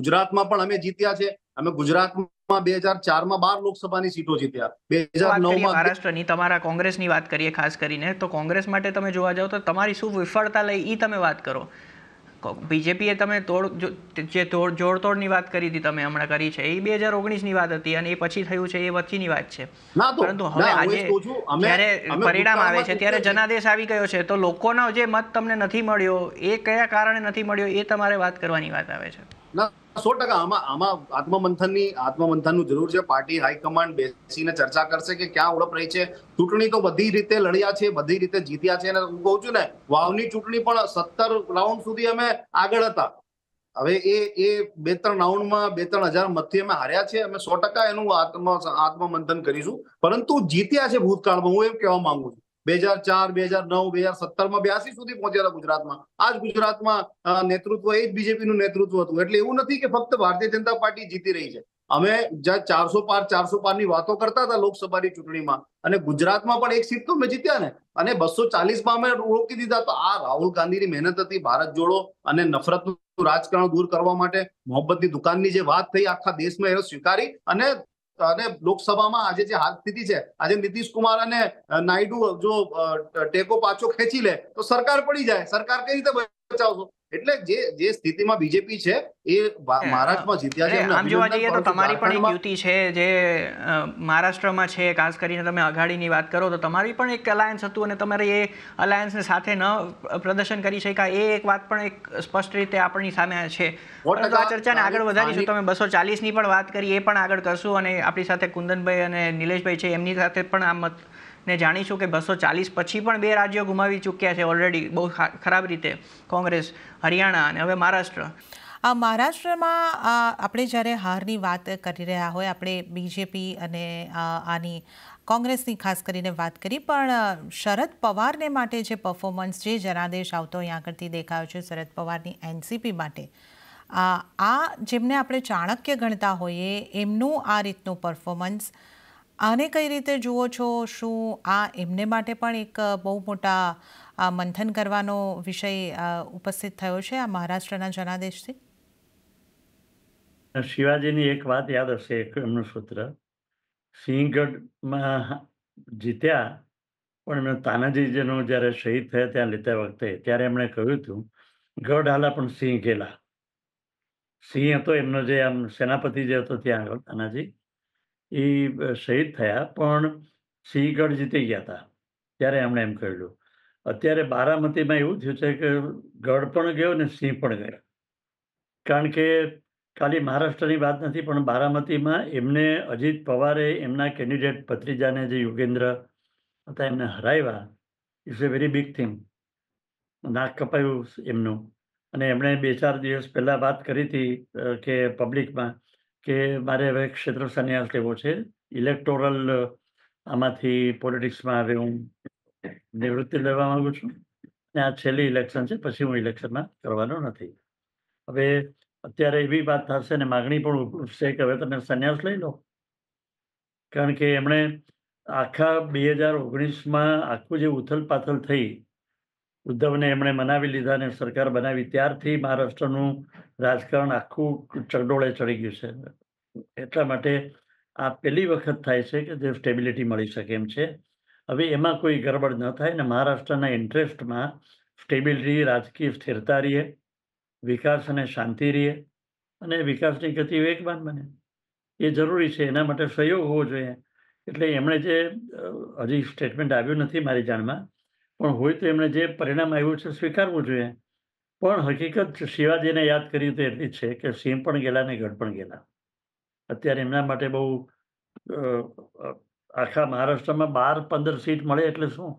ગુજરાતમાં પણ અમે જીત્યા છે અમે ગુજરાતમાં બે હજાર ચારમાં બાર લોકસભાની સીટો જીત્યા બે હજાર નવમાં મહારાષ્ટ્રની તમારા કોંગ્રેસની વાત કરીએ ખાસ કરીને તો કોંગ્રેસ માટે તમે જોવા જાઓ તો તમારી શું વિફળતા લઈ એ તમે વાત કરો બીજેપીએ તમે તોડ જે તોડ જોડતોડની વાત કરી હતી તમે હમણાં કરી છે એ બે હજાર ઓગણીસની વાત હતી અને એ પછી થયું છે એ વચ્ચેની વાત છે પરંતુ હવે આજે જ્યારે પરિણામ આવે છે ત્યારે જનાદેશ આવી ગયો છે તો લોકોનો જે મત તમને નથી મળ્યો એ કયા કારણે નથી મળ્યો એ તમારે વાત કરવાની વાત આવે છે સો ટકા આમાં આમાં આત્મમંથનની આત્મમંથનનું જરૂર છે પાર્ટી હાઈકમાન્ડ બેસીને ચર્ચા કરશે કે ક્યાં ઉડપ રહી છે ચૂંટણી તો બધી રીતે લડ્યા છે બધી રીતે જીત્યા છે અને હું કહું છું ને વાવની ચૂંટણી પણ સત્તર રાઉન્ડ સુધી અમે આગળ હતા હવે એ એ બે ત્રણ રાઉન્ડમાં બે ત્રણ હજાર મતથી અમે હાર્યા છે અમે સો ટકા એનું આત્મ આત્મમંથન કરીશું પરંતુ જીત્યા છે ભૂતકાળમાં હું એમ કહેવા માંગુ છું બે હજાર ચાર બે હજાર નવ બે હજાર સત્તરમાં બ્યાસી સુધી પહોંચ્યા ગુજરાતમાં આ ગુજરાતમાં નેતૃત્વ એ જ બીજેપીનું નેતૃત્વ હતું એટલે એવું નથી કે ફક્ત ભારતીય જનતા પાર્ટી જીતી રહી છે અમે ચારસો પાર ચારસો પારની વાતો કરતા હતા લોકસભાની ચૂંટણીમાં અને ગુજરાતમાં પણ એક સીટ તો અમે જીત્યા ને અને બસો ચાલીસ માં અમે રોકી દીધા તો આ રાહુલ ગાંધીની મહેનત હતી ભારત જોડો અને નફરતનું રાજકારણ દૂર કરવા માટે મોહબ્બતની દુકાનની જે વાત થઈ આખા દેશમાં એ સ્વીકારી અને અને લોકસભામાં આજે જે હાલ સ્થિતિ છે આજે નીતિશ કુમાર અને નાયડુ જો ટેકો પાછો ખેંચી લે તો સરકાર પડી જાય સરકાર કઈ રીતે બચાવશો એટલે જે જે સ્થિતિમાં બીજેપી છે એ મહારાષ્ટ્રમાં જીત્યા છે આમ જોવા જઈએ તો તમારી પણ એક યુતિ છે જે મહારાષ્ટ્રમાં છે ખાસ કરીને તમે અઘાડીની વાત કરો તો તમારી પણ એક અલાયન્સ હતું અને તમારે એ અલાયન્સને સાથે ન પ્રદર્શન કરી શક્યા એ એક વાત પણ એક સ્પષ્ટ રીતે આપણી સામે છે પરંતુ આ ચર્ચાને આગળ વધારીશું તમે બસો ચાલીસની પણ વાત કરી એ પણ આગળ કરશું અને આપણી સાથે કુંદનભાઈ અને નિલેશભાઈ છે એમની સાથે પણ આ મત ને જાણીશું કે બસો ચાલીસ પછી પણ બે રાજ્યો ગુમાવી ચૂક્યા છે ઓલરેડી બહુ ખરાબ રીતે કોંગ્રેસ હરિયાણા અને હવે મહારાષ્ટ્ર આ મહારાષ્ટ્રમાં આપણે જ્યારે હારની વાત કરી રહ્યા હોય આપણે બીજેપી અને આની કોંગ્રેસની ખાસ કરીને વાત કરી પણ શરદ પવારને માટે જે પરફોર્મન્સ જે જનાદેશ આવતો અહીં આગળથી દેખાયો છે શરદ પવારની એનસીપી માટે આ જેમને આપણે ચાણક્ય ગણતા હોઈએ એમનું આ રીતનું પરફોર્મન્સ આને કઈ રીતે જુઓ છો શું આ એમને માટે પણ એક બહુ મોટા મંથન કરવાનો વિષય ઉપસ્થિત થયો છે આ મહારાષ્ટ્રના જનાદેશથી શિવાજીની એક વાત યાદ હશે એક એમનું સૂત્ર સિંહગઢમાં જીત્યા પણ એમણે તાનાજી જેનું જ્યારે શહીદ થયા ત્યાં લીધા વખતે ત્યારે એમણે કહ્યું હતું ગઢ હાલા પણ સિંહ ગેલા સિંહ હતો એમનો જે આમ સેનાપતિ જે હતો ત્યાં આગળ તાનાજી એ શહીદ થયા પણ સિંહગઢ જીતી ગયા હતા ત્યારે એમણે એમ કહેલું અત્યારે બારામતીમાં એવું થયું છે કે ગઢ પણ ગયો ને સિંહ પણ ગયો કારણ કે ખાલી મહારાષ્ટ્રની વાત નથી પણ બારામતીમાં એમને અજીત પવારે એમના કેન્ડિડેટ ભત્રીજાને જે યોગેન્દ્ર હતા એમને હરાવ્યા is a very big thing નાક કપાયું એમનું અને એમણે બે ચાર દિવસ પહેલાં વાત કરી હતી કે પબ્લિકમાં કે મારે હવે ક્ષેત્ર સંન્યાસ લેવો છે ઇલેક્ટોરલ આમાંથી પોલિટિક્સમાં આવે હું નિવૃત્તિ લેવા માંગુ છું અને આ છેલ્લી ઇલેક્શન છે પછી હું ઇલેક્શનમાં કરવાનો નથી હવે અત્યારે એવી વાત થશે ને માગણી પણ ઉઠશે કે હવે તમે સંન્યાસ લઈ લો કારણ કે એમણે આખા બે હજાર ઓગણીસમાં આખું જે ઉથલ પાથલ થઈ ઉદ્ધવને એમણે મનાવી લીધા અને સરકાર બનાવી ત્યારથી મહારાષ્ટ્રનું રાજકારણ આખું ચગડોળે ચડી ગયું છે એટલા માટે આ પહેલી વખત થાય છે કે જે સ્ટેબિલિટી મળી શકે એમ છે હવે એમાં કોઈ ગરબડ ન થાય ને મહારાષ્ટ્રના ઇન્ટરેસ્ટમાં સ્ટેબિલિટી રાજકીય સ્થિરતા રહીએ વિકાસ અને શાંતિ રહીએ અને વિકાસની ગતિ વેગવાન બને એ જરૂરી છે એના માટે સહયોગ હોવો જોઈએ એટલે એમણે જે હજી સ્ટેટમેન્ટ આવ્યું નથી મારી જાણમાં પણ હોય તો એમણે જે પરિણામ આવ્યું છે સ્વીકારવું જોઈએ પણ હકીકત શિવાજીને યાદ કરી તો એટલી જ છે કે સિંહ પણ ગયેલા ને ગઢ પણ ગયેલા અત્યારે એમના માટે બહુ આખા મહારાષ્ટ્રમાં બાર પંદર સીટ મળે એટલે શું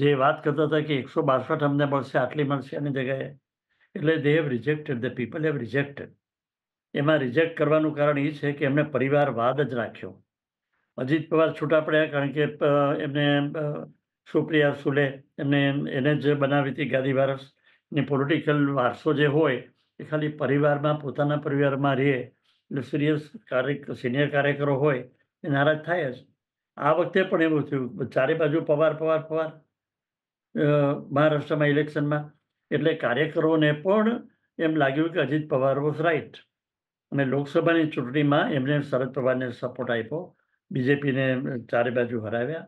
જે વાત કરતા હતા કે એકસો બાસઠ અમને મળશે આટલી મળશે એની જગ્યાએ એટલે they have rejected the people have rejected એમાં રિજેક્ટ કરવાનું કારણ એ છે કે એમણે પરિવારવાદ જ રાખ્યો અજીત પવાર છૂટા પડ્યા કારણ કે એમને સુપ્રિયા સુલે એમને એને જે બનાવી હતી ગાદી વારસની પોલિટિકલ વારસો જે હોય એ ખાલી પરિવારમાં પોતાના પરિવારમાં રહે એટલે સિરિયસ કાર્ય સિનિયર કાર્યકરો હોય એ નારાજ થાય જ આ વખતે પણ એવું થયું ચારે બાજુ પવાર પવાર પવાર મહારાષ્ટ્રમાં ઇલેક્શનમાં એટલે કાર્યકરોને પણ એમ લાગ્યું કે અજીત પવાર વોઝ રાઇટ અને લોકસભાની ચૂંટણીમાં એમણે શરદ પવારને સપોર્ટ આપ્યો બીજેપીને ચારે બાજુ હરાવ્યા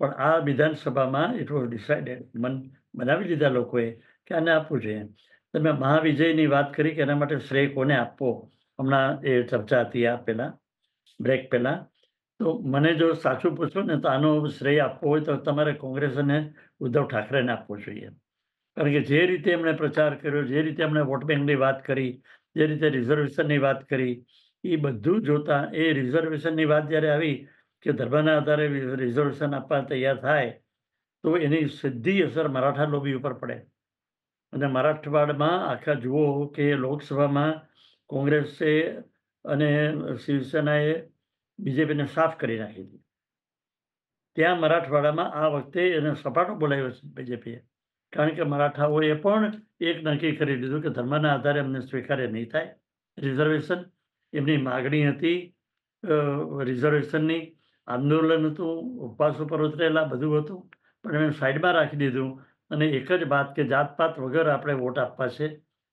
પણ આ વિધાનસભામાં ઇટ વોઝ ડિસાઇડેડ મન બનાવી લીધા લોકોએ કે આને આપવું જોઈએ તમે મહાવિજયની વાત કરી કે એના માટે શ્રેય કોને આપવો હમણાં એ ચર્ચા હતી આ પહેલાં બ્રેક પહેલાં તો મને જો સાચું પૂછો ને તો આનો શ્રેય આપવો હોય તો તમારે કોંગ્રેસ અને ઉદ્ધવ ઠાકરેને આપવો જોઈએ કારણ કે જે રીતે એમણે પ્રચાર કર્યો જે રીતે એમણે વોટબેંકની વાત કરી જે રીતે રિઝર્વેશનની વાત કરી એ બધું જોતાં એ રિઝર્વેશનની વાત જ્યારે આવી કે ધર્મના આધારે રિઝોલ્યુશન આપવા તૈયાર થાય તો એની સીધી અસર મરાઠા લોબી ઉપર પડે અને મરાઠવાડમાં આખા જુઓ કે લોકસભામાં કોંગ્રેસે અને શિવસેનાએ બીજેપીને સાફ કરી નાખી હતી ત્યાં મરાઠવાડામાં આ વખતે એને સપાટો બોલાવ્યો છે બીજેપીએ કારણ કે મરાઠાઓએ પણ એક નક્કી કરી દીધું કે ધર્મના આધારે એમને સ્વીકાર્ય નહીં થાય રિઝર્વેશન એમની માગણી હતી રિઝર્વેશનની આંદોલન હતું ઉપવાસ ઉપર ઉતરેલા બધું હતું પણ એમણે સાઈડમાં રાખી દીધું અને એક જ વાત કે જાતપાત વગર આપણે વોટ આપવા છે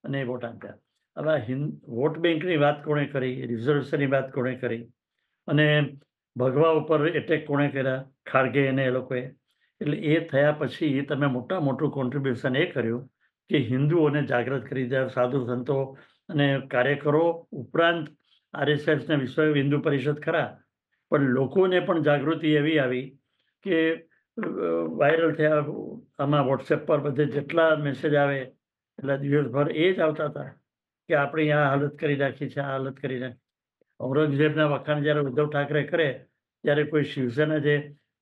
અને એ વોટ આપ્યા હવે હિન્દ વોટ બેંકની વાત કોણે કરી રિઝર્વેશનની વાત કોણે કરી અને ભગવા ઉપર એટેક કોણે કર્યા ખારગે એને એ લોકોએ એટલે એ થયા પછી તમે મોટા મોટું કોન્ટ્રીબ્યુશન એ કર્યું કે હિન્દુઓને જાગૃત કરી દે સાધુ સંતો અને કાર્યકરો ઉપરાંત આરએસએસને વિશ્વ હિન્દુ પરિષદ ખરા પણ લોકોને પણ જાગૃતિ એવી આવી કે વાયરલ થયા આમાં વોટ્સએપ પર બધે જેટલા મેસેજ આવે એટલા દિવસભર એ જ આવતા હતા કે આપણે આ હાલત કરી નાખી છે આ હાલત કરીને ઔરંગઝેબના વખાણ જ્યારે ઉદ્ધવ ઠાકરે કરે ત્યારે કોઈ શિવસેના જે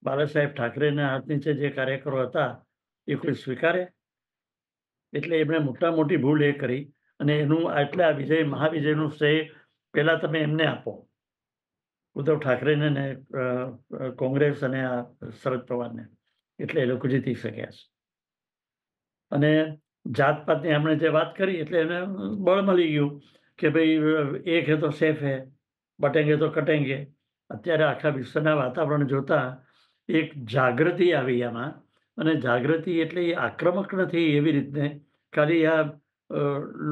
બાલાસાહેબ ઠાકરેના હાથ નીચે જે કાર્યકરો હતા એ કોઈ સ્વીકારે એટલે એમણે મોટા મોટી ભૂલ એ કરી અને એનું આટલા આ વિજય મહાવિજયનું શ્રેય પહેલાં તમે એમને આપો ઉદ્ધવ ઠાકરેને ને કોંગ્રેસ અને આ શરદ પવારને એટલે એ લોકો જીતી શક્યા છે અને જાત પાતની એમણે જે વાત કરી એટલે એને બળ મળી ગયું કે ભાઈ એક હે તો સેફ હે બટેંગે તો કટેંગે અત્યારે આખા વિશ્વના વાતાવરણ જોતા એક જાગૃતિ આવી આમાં અને જાગૃતિ એટલે એ આક્રમક નથી એવી રીતને ખાલી આ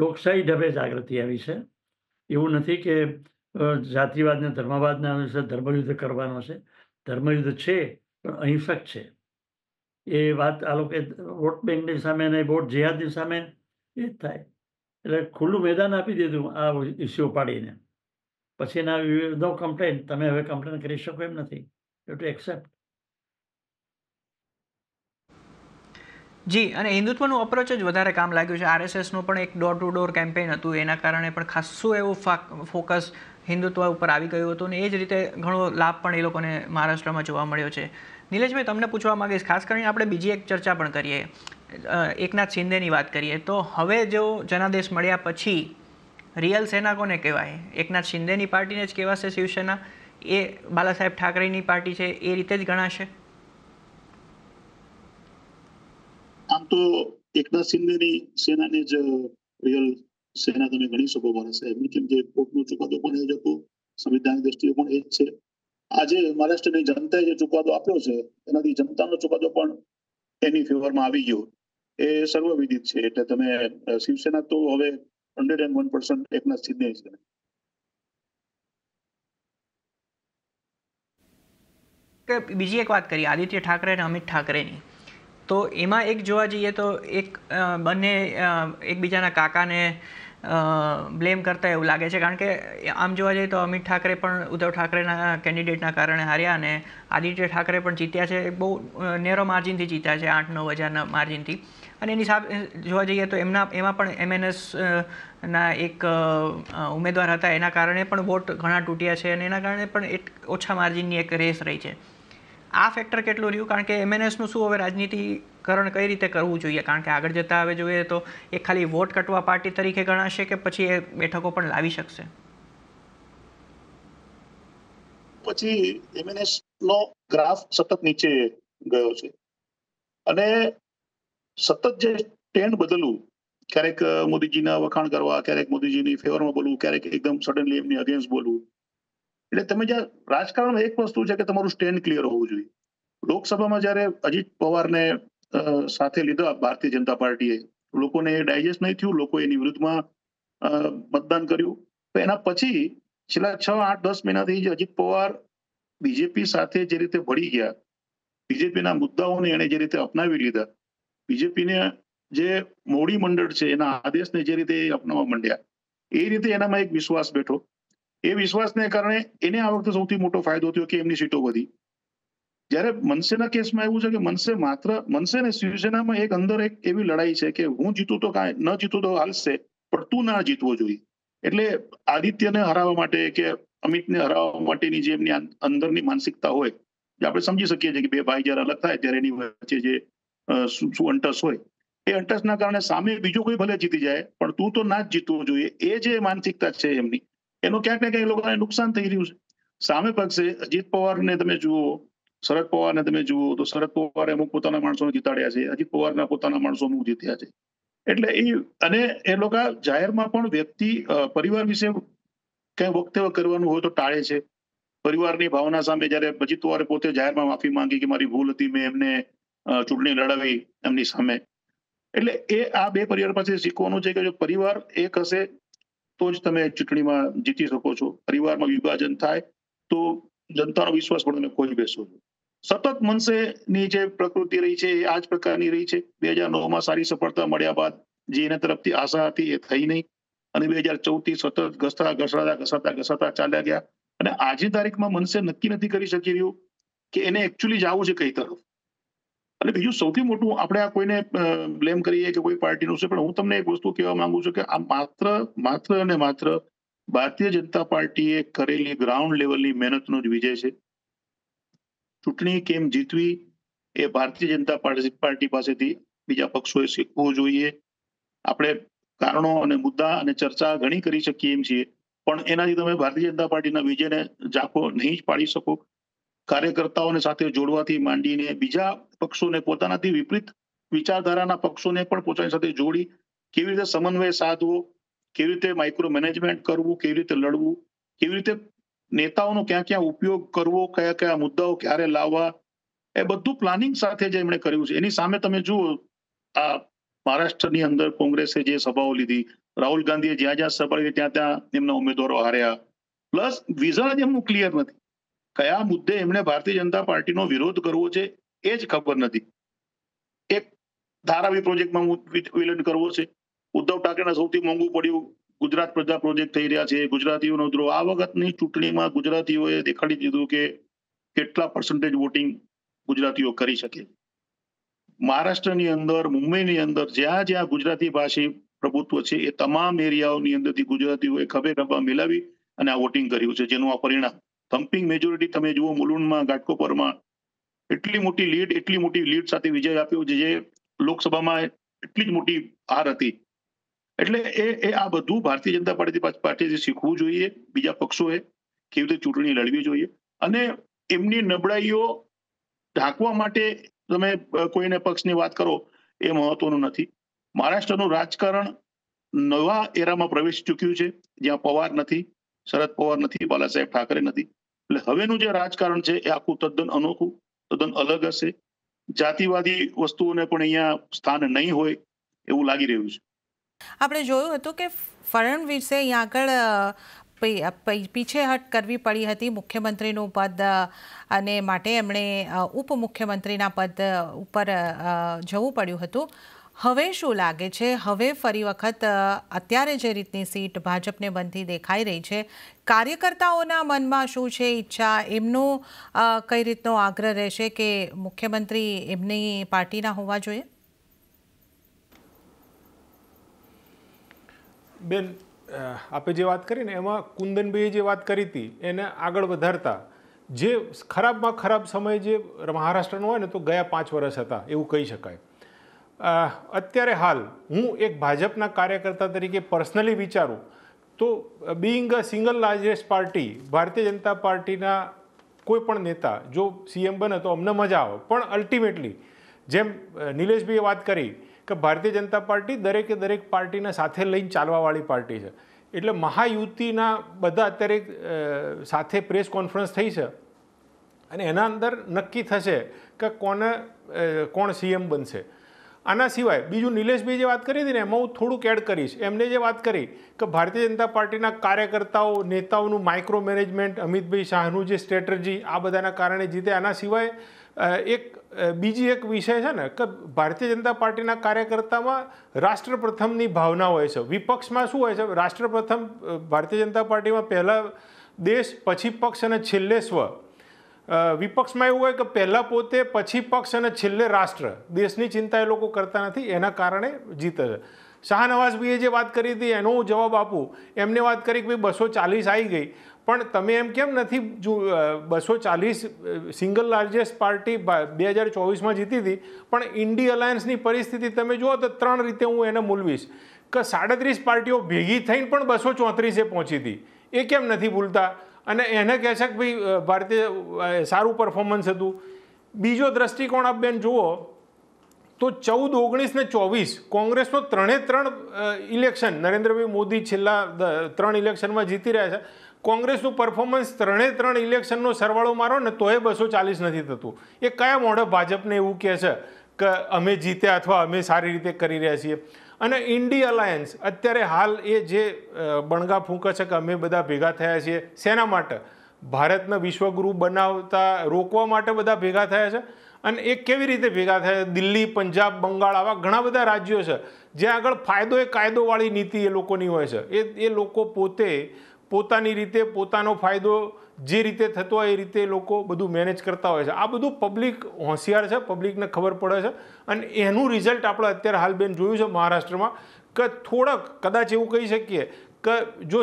લોકશાહી ઢબે જાગૃતિ આવી છે એવું નથી કે જાતિવાદને ધર્મવાદના વિશે ધર્મયુદ્ધ કરવાનો છે ધર્મયુદ્ધ છે પણ અહિંસક છે એ વાત આ લોકો વોટ બેંકની સામે અને વોટ જેહાદની સામે એ જ થાય એટલે ખુલ્લું મેદાન આપી દીધું આ ઇસ્યુ પાડીને પછી એના નો કમ્પ્લેન તમે હવે કમ્પ્લેન કરી શકો એમ નથી યુ ટુ એક્સેપ્ટ જી અને હિન્દુત્વનું અપ્રોચ જ વધારે કામ લાગ્યું છે આરએસએસનું પણ એક ડોર ટુ ડોર કેમ્પેન હતું એના કારણે પણ ખાસ્સો એવો ફોકસ હિન્દુત્વ ઉપર આવી ગયું હતું ને એ જ રીતે ઘણો લાભ પણ એ લોકોને મહારાષ્ટ્રમાં જોવા મળ્યો છે નિલેશભાઈ તમને પૂછવા માગીશ ખાસ કરીને આપણે બીજી એક ચર્ચા પણ કરીએ એકનાથ શિંદેની વાત કરીએ તો હવે જો જનાદેશ મળ્યા પછી રિયલ સેના કોને કહેવાય એકનાથ શિંદેની પાર્ટીને જ કહેવાશે શિવસેના એ બાલા સાહેબ ઠાકરેની પાર્ટી છે એ રીતે જ ગણાશે આમ તો એકનાથ શિંદેની સેનાને જ રિયલ સેના તમે ગણી શકો માણસ એમની કેમ કે કોર્ટનો ચુકાદો પણ એ જ હતો સંવિધાનની દ્રષ્ટિએ પણ એ જ છે આજે મહારાષ્ટ્રની જનતાએ જે ચુકાદો આપ્યો છે એનાથી જનતાનો ચુકાદો પણ એની ફેવરમાં આવી ગયો એ સર્વવિદિત છે એટલે તમે શિવસેના તો હવે hundred and one percent Eknath સિદ્ધે છે બીજી એક વાત કરી આદિત્ય ઠાકરે અને અમિત ઠાકરેની તો એમાં એક જોવા જઈએ તો એક બંને એકબીજાના કાકાને બ્લેમ કરતા એવું લાગે છે કારણ કે આમ જોવા જઈએ તો અમિત ઠાકરે પણ ઉદ્ધવ ઠાકરેના કેન્ડિડેટના કારણે હાર્યા અને આદિત્ય ઠાકરે પણ જીત્યા છે બહુ નેરો માર્જિનથી જીત્યા છે આઠ નવ હજારના માર્જિનથી અને એની સાથે જોવા જઈએ તો એમના એમાં પણ એમએનએસ ના એક ઉમેદવાર હતા એના કારણે પણ વોટ ઘણા તૂટ્યા છે અને એના કારણે પણ એક ઓછા માર્જિનની એક રેસ રહી છે આ ફેક્ટર કેટલું રહ્યું કારણ કે એમએનએસનું શું હવે રાજનીતિકરણ કઈ રીતે કરવું જોઈએ કારણ કે આગળ જતા હવે જોઈએ તો એ ખાલી વોટ કટવા પાર્ટી તરીકે ગણાશે કે પછી એ બેઠકો પણ લાવી શકશે પછી એમએનએસ નો ગ્રાફ સતત નીચે ગયો છે અને સતત જે ટ્રેન્ડ બદલવું ક્યારેક મોદીજીના વખાણ કરવા ક્યારેક મોદીજીની ફેવરમાં બોલવું ક્યારેક એકદમ સડનલી એમની અગેન્સ્ટ બોલવું એટલે તમે જ્યાં રાજકારણમાં એક વસ્તુ છે કે તમારું સ્ટેન્ડ ક્લિયર હોવું જોઈએ લોકસભામાં જ્યારે અજીત પવારને સાથે લીધા ભારતીય જનતા પાર્ટીએ લોકોને ડાયજેસ્ટ નહીં થયું લોકો એની વિરુદ્ધમાં મતદાન કર્યું તો એના પછી છેલ્લા છ આઠ દસ મહિનાથી જે અજીત પવાર બીજેપી સાથે જે રીતે ભળી ગયા બીજેપીના મુદ્દાઓને એણે જે રીતે અપનાવી લીધા બીજેપીને જે મોડી મંડળ છે એના આદેશને જે રીતે અપનાવવા માંડ્યા એ રીતે એનામાં એક વિશ્વાસ બેઠો એ વિશ્વાસને કારણે એને આ વખતે સૌથી મોટો ફાયદો થયો કે એમની સીટો વધી જ્યારે મનસેના કેસમાં એવું છે કે મનસે માત્ર મનસે ને શિવસેનામાં એક અંદર એક એવી લડાઈ છે કે હું જીતું તો કાંઈ ન જીતું તો હાલશે પણ તું ના જીતવો જોઈએ એટલે આદિત્યને હરાવવા માટે કે અમિતને હરાવવા માટેની જે એમની અંદરની માનસિકતા હોય જે આપણે સમજી શકીએ છીએ કે બે ભાઈ જ્યારે અલગ થાય ત્યારે એની વચ્ચે જે શું અંટસ હોય એ અંટસના કારણે સામે બીજો કોઈ ભલે જીતી જાય પણ તું તો ના જ જીતવું જોઈએ એ જે માનસિકતા છે એમની એનું ક્યાંક ને ક્યાંક લોકોને નુકસાન થઈ રહ્યું છે સામે પક્ષે અજીત પવારને તમે જુઓ શરદ પવારને તમે જુઓ તો શરદ પવારે અમુક પોતાના માણસોને જીતાડ્યા છે અજીત પવારના પોતાના માણસો અમુક જીત્યા છે એટલે એ અને એ લોકો જાહેરમાં પણ વ્યક્તિ પરિવાર વિશે કઈ વક્તવ્ય કરવાનું હોય તો ટાળે છે પરિવારની ભાવના સામે જ્યારે અજીત પવારે પોતે જાહેરમાં માફી માંગી કે મારી ભૂલ હતી મેં એમને ચૂંટણી લડાવી એમની સામે એટલે એ આ બે પરિવાર પાસે શીખવાનું છે કે જો પરિવાર એક હશે તો જ તમે ચૂંટણીમાં જીતી શકો છો પરિવારમાં વિભાજન થાય તો જનતાનો વિશ્વાસ પણ તમે ખોઈ બેસો છો સતત મનસેની જે પ્રકૃતિ રહી છે એ આ જ પ્રકારની રહી છે બે હજાર નવમાં સારી સફળતા મળ્યા બાદ જે એના તરફથી આશા હતી એ થઈ નહીં અને બે હજાર ચૌદથી સતત ઘસતા ઘસાતા ઘસાતા ઘસાતા ચાલ્યા ગયા અને આજની તારીખમાં મનસે નક્કી નથી કરી શકી રહ્યું કે એને એકચ્યુઅલી જવું છે કઈ તરફ અને બીજું સૌથી મોટું આપણે આ કોઈને બ્લેમ કરીએ કે કોઈ પાર્ટીનું છે પણ હું તમને એક વસ્તુ કહેવા માંગુ છું કે આ માત્ર માત્ર અને માત્ર ભારતીય જનતા પાર્ટીએ કરેલી ગ્રાઉન્ડ લેવલની મહેનતનો જ વિજય છે ચૂંટણી કેમ જીતવી એ ભારતીય જનતા પાર્ટી પાસેથી બીજા પક્ષોએ શીખવું જોઈએ આપણે કારણો અને મુદ્દા અને ચર્ચા ઘણી કરી શકીએ એમ છીએ પણ એનાથી તમે ભારતીય જનતા પાર્ટીના વિજયને ઝાંખો નહીં જ પાડી શકો કાર્યકર્તાઓને સાથે જોડવાથી માંડીને બીજા પક્ષોને પોતાનાથી વિપરીત વિચારધારાના પક્ષોને પણ પોતાની સાથે જોડી કેવી રીતે સમન્વય સાધવો કેવી રીતે માઇક્રો મેનેજમેન્ટ કરવું કેવી રીતે લડવું કેવી રીતે નેતાઓનો ક્યાં ક્યાં ઉપયોગ કરવો કયા કયા મુદ્દાઓ ક્યારે લાવવા એ બધું પ્લાનિંગ સાથે જે એમણે કર્યું છે એની સામે તમે જુઓ આ મહારાષ્ટ્રની અંદર કોંગ્રેસે જે સભાઓ લીધી રાહુલ ગાંધીએ જ્યાં જ્યાં સભા ત્યાં ત્યાં એમના ઉમેદવારો હાર્યા પ્લસ વિઝન જ એમનું ક્લિયર નથી કયા મુદ્દે એમણે ભારતીય જનતા પાર્ટીનો વિરોધ કરવો છે એ જ ખબર નથી એક ધારાવી પ્રોજેક્ટમાં વિલન કરવો છે ઉદ્ધવ ઠાકરેને સૌથી મોંઘું પડ્યું ગુજરાત પ્રજા પ્રોજેક્ટ થઈ રહ્યા છે ગુજરાતીઓનો દ્રોહ આ વખતની ચૂંટણીમાં ગુજરાતીઓએ દેખાડી દીધું કે કેટલા પર્સન્ટેજ વોટિંગ ગુજરાતીઓ કરી શકે મહારાષ્ટ્રની અંદર મુંબઈની અંદર જ્યાં જ્યાં ગુજરાતી ભાષી પ્રભુત્વ છે એ તમામ એરિયાઓની અંદરથી ગુજરાતીઓએ ખભે ખભા મિલાવી અને આ વોટિંગ કર્યું છે જેનું આ પરિણામ થમ્પિંગ મેજોરિટી તમે જુઓ મુલુંડમાં ઘાટકોપરમાં એટલી મોટી લીડ એટલી મોટી લીડ સાથે વિજય આપ્યો જે લોકસભામાં એટલી જ મોટી હાર હતી એટલે એ એ આ બધું ભારતીય જનતા પાર્ટી પાર્ટીથી શીખવું જોઈએ બીજા પક્ષોએ કેવી રીતે ચૂંટણી લડવી જોઈએ અને એમની નબળાઈઓ ઢાંકવા માટે તમે કોઈને પક્ષની વાત કરો એ મહત્વનું નથી મહારાષ્ટ્રનું રાજકારણ નવા એરામાં પ્રવેશ ચૂક્યું છે જ્યાં પવાર નથી શરદ પવાર નથી બાલાસાહેબ ઠાકરે નથી એટલે હવેનું જે રાજકારણ છે એ આખું તદ્દન અનોખું તદ્દન અલગ હશે જાતિવાદી વસ્તુઓને પણ અહીંયા સ્થાન નહીં હોય એવું લાગી રહ્યું છે આપણે જોયું હતું કે ફડણવીસે અહીંયા આગળ પીછેહટ કરવી પડી હતી મુખ્યમંત્રીનું પદ અને માટે એમણે ઉપમુખ્યમંત્રીના પદ ઉપર જવું પડ્યું હતું હવે શું લાગે છે હવે ફરી વખત અત્યારે જે રીતની સીટ ભાજપને બનતી દેખાઈ રહી છે કાર્યકર્તાઓના મનમાં શું છે ઈચ્છા એમનો કઈ રીતનો આગ્રહ રહેશે કે મુખ્યમંત્રી એમની પાર્ટીના હોવા જોઈએ બેન આપે જે વાત કરી ને એમાં કુંદનભાઈએ જે વાત કરી હતી એને આગળ વધારતા જે ખરાબમાં ખરાબ સમય જે મહારાષ્ટ્રનો હોય ને તો ગયા પાંચ વર્ષ હતા એવું કહી શકાય અત્યારે હાલ હું એક ભાજપના કાર્યકર્તા તરીકે પર્સનલી વિચારું તો being a single largest party Bharatiya Janata પાર્ટીના કોઈ પણ નેતા જો સીએમ બને તો અમને મજા આવે પણ અલ્ટિમેટલી જેમ નિલેશભાઈએ વાત કરી કે ભારતીય જનતા પાર્ટી દરેકે દરેક પાર્ટીને સાથે લઈને ચાલવાવાળી પાર્ટી છે એટલે મહાયુતિના બધા અત્યારે સાથે પ્રેસ કોન્ફરન્સ થઈ છે અને એના અંદર નક્કી થશે કે કોને કોણ સીએમ બનશે આના સિવાય બીજું નિલેશભાઈ જે વાત કરી હતી ને એમાં હું થોડુંક એડ કરીશ એમને જે વાત કરી કે ભારતીય જનતા પાર્ટીના કાર્યકર્તાઓ નેતાઓનું માઇક્રો મેનેજમેન્ટ અમિતભાઈ શાહનું જે સ્ટ્રેટર્જી આ બધાના કારણે જીતે આના સિવાય એક બીજી એક વિષય છે ને કે ભારતીય જનતા પાર્ટીના કાર્યકર્તામાં રાષ્ટ્રપ્રથમની ભાવના હોય છે વિપક્ષમાં શું હોય છે રાષ્ટ્રપ્રથમ ભારતીય જનતા પાર્ટીમાં પહેલાં દેશ પછી પક્ષ અને છેલ્લે સ્વ વિપક્ષમાં એવું હોય કે પહેલાં પોતે પછી પક્ષ અને છેલ્લે રાષ્ટ્ર દેશની ચિંતા એ લોકો કરતા નથી એના કારણે જીતે છે શાહનવાઝભાઈએ જે વાત કરી હતી એનો હું જવાબ આપું એમને વાત કરી કે ભાઈ બસો ચાલીસ આવી ગઈ પણ તમે એમ કેમ નથી જો બસો ચાલીસ સિંગલ લાર્જેસ્ટ પાર્ટી બે હજાર ચોવીસમાં જીતી હતી પણ ઇન્ડી અલાયન્સની પરિસ્થિતિ તમે જુઓ તો ત્રણ રીતે હું એને મૂલવીશ કે સાડત્રીસ પાર્ટીઓ ભેગી થઈને પણ બસો ચોત્રીસે પહોંચી હતી એ કેમ નથી ભૂલતા અને એને કહે છે કે ભાઈ ભારતીય સારું પરફોર્મન્સ હતું બીજો દ્રષ્ટિકોણ આપ બેન જુઓ તો ચૌદ ઓગણીસ ને ચોવીસ કોંગ્રેસનો ત્રણે ત્રણ ઇલેક્શન નરેન્દ્રભાઈ મોદી છેલ્લા ત્રણ ઇલેક્શનમાં જીતી રહ્યા છે કોંગ્રેસનું પરફોર્મન્સ ત્રણે ત્રણ ઇલેક્શનનો સરવાળો મારો ને તોય બસો ચાલીસ નથી થતું એ કયા મોઢે ભાજપને એવું કહે છે કે અમે જીત્યા અથવા અમે સારી રીતે કરી રહ્યા છીએ અને ઇન્ડી અલાયન્સ અત્યારે હાલ એ જે બણગા ફૂંકે છે કે અમે બધા ભેગા થયા છીએ શેના માટે ભારતને વિશ્વગુરુ બનાવતા રોકવા માટે બધા ભેગા થયા છે અને એ કેવી રીતે ભેગા થયા દિલ્હી પંજાબ બંગાળ આવા ઘણા બધા રાજ્યો છે જ્યાં આગળ ફાયદો એ કાયદોવાળી નીતિ એ લોકોની હોય છે એ એ લોકો પોતે પોતાની રીતે પોતાનો ફાયદો જે રીતે થતો હોય એ રીતે લોકો બધું મેનેજ કરતા હોય છે આ બધું પબ્લિક હોશિયાર છે પબ્લિકને ખબર પડે છે અને એનું રિઝલ્ટ આપણે અત્યારે હાલ બેન જોયું છે મહારાષ્ટ્રમાં કે થોડાક કદાચ એવું કહી શકીએ કે જો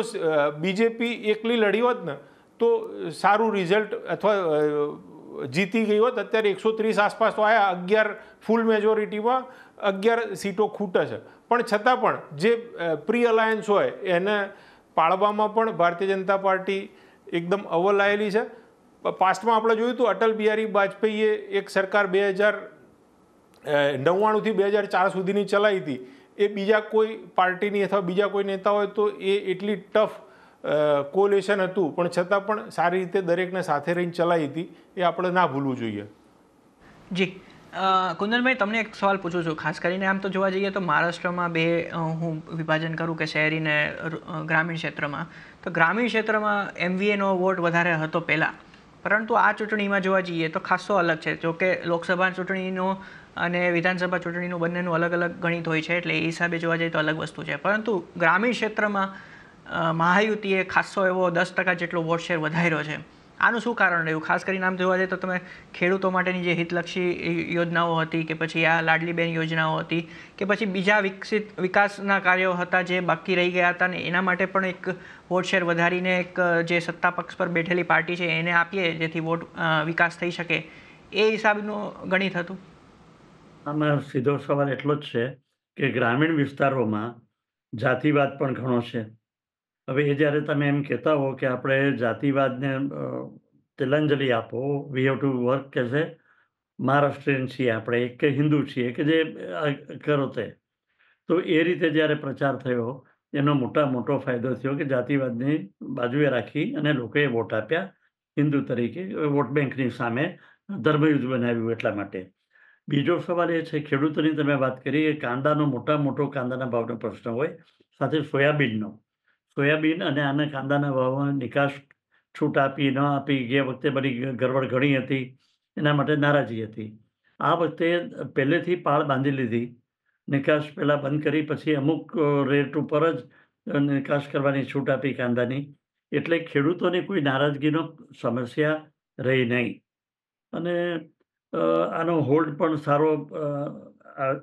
બીજેપી એકલી લડી હોત ને તો સારું રિઝલ્ટ અથવા જીતી ગઈ હોત અત્યારે એકસો ત્રીસ આસપાસ તો આયા અગિયાર ફૂલ મેજોરિટીમાં અગિયાર સીટો ખૂટે છે પણ છતાં પણ જે પ્રી અલાયન્સ હોય એને પાળવામાં પણ ભારતીય જનતા પાર્ટી એકદમ અવલાયેલી છે પાસ્ટમાં આપણે જોયું હતું અટલ બિહારી વાજપેયીએ એક સરકાર બે હજાર નવ્વાણુંથી બે હજાર ચાર સુધીની ચલાવી હતી એ બીજા કોઈ પાર્ટીની અથવા બીજા કોઈ નેતા હોય તો એ એટલી ટફ કોલેશન હતું પણ છતાં પણ સારી રીતે દરેકને સાથે રહીને ચલાવી હતી એ આપણે ના ભૂલવું જોઈએ જી કુંદનભાઈ તમને એક સવાલ પૂછું છું ખાસ કરીને આમ તો જોવા જઈએ તો મહારાષ્ટ્રમાં બે હું વિભાજન કરું કે શહેરીને ગ્રામીણ ક્ષેત્રમાં તો ગ્રામીણ ક્ષેત્રમાં એમવીએનો વોટ વધારે હતો પહેલાં પરંતુ આ ચૂંટણીમાં જોવા જઈએ તો ખાસો અલગ છે જોકે લોકસભા ચૂંટણીનો અને વિધાનસભા ચૂંટણીનું બંનેનું અલગ અલગ ગણિત હોય છે એટલે એ હિસાબે જોવા જઈએ તો અલગ વસ્તુ છે પરંતુ ગ્રામીણ ક્ષેત્રમાં મહાયુતિએ ખાસો એવો દસ ટકા જેટલો વોટ શેર વધાર્યો છે આનું શું કારણ રહ્યું ખાસ કરીને આમ જોવા જઈએ તો તમે ખેડૂતો માટેની જે હિતલક્ષી યોજનાઓ હતી કે પછી આ લાડલીબેન યોજનાઓ હતી કે પછી બીજા વિકસિત વિકાસના કાર્યો હતા જે બાકી રહી ગયા હતા ને એના માટે પણ એક વોટ શેર વધારીને એક જે સત્તા પક્ષ પર બેઠેલી પાર્ટી છે એને આપીએ જેથી વોટ વિકાસ થઈ શકે એ હિસાબનું ગણિત હતું આમાં સીધો સવાલ એટલો જ છે કે ગ્રામીણ વિસ્તારોમાં જાતિવાદ પણ ઘણો છે હવે એ જ્યારે તમે એમ કહેતા હો કે આપણે જાતિવાદને તિલાંજલિ આપો વી હેવ ટુ વર્ક કે છે મહારાષ્ટ્રીયન છીએ આપણે એક કે હિન્દુ છીએ કે જે કરો તે તો એ રીતે જ્યારે પ્રચાર થયો એનો મોટા મોટો ફાયદો થયો કે જાતિવાદની બાજુએ રાખી અને લોકોએ વોટ આપ્યા હિન્દુ તરીકે વોટ બેંકની સામે ધર્મયુદ્ધ બનાવ્યું એટલા માટે બીજો સવાલ એ છે ખેડૂતોની તમે વાત કરી કે કાંદાનો મોટા મોટો કાંદાના ભાવનો પ્રશ્ન હોય સાથે સોયાબીનનો સોયાબીન અને આના કાંદાના ભાવમાં નિકાસ છૂટ આપી ન આપી ગયા વખતે બધી ગરબડ ઘણી હતી એના માટે નારાજી હતી આ વખતે પહેલેથી પાળ બાંધી લીધી નિકાસ પહેલાં બંધ કરી પછી અમુક રેટ ઉપર જ નિકાસ કરવાની છૂટ આપી કાંદાની એટલે ખેડૂતોને કોઈ નારાજગીનો સમસ્યા રહી નહીં અને આનો હોલ્ડ પણ સારો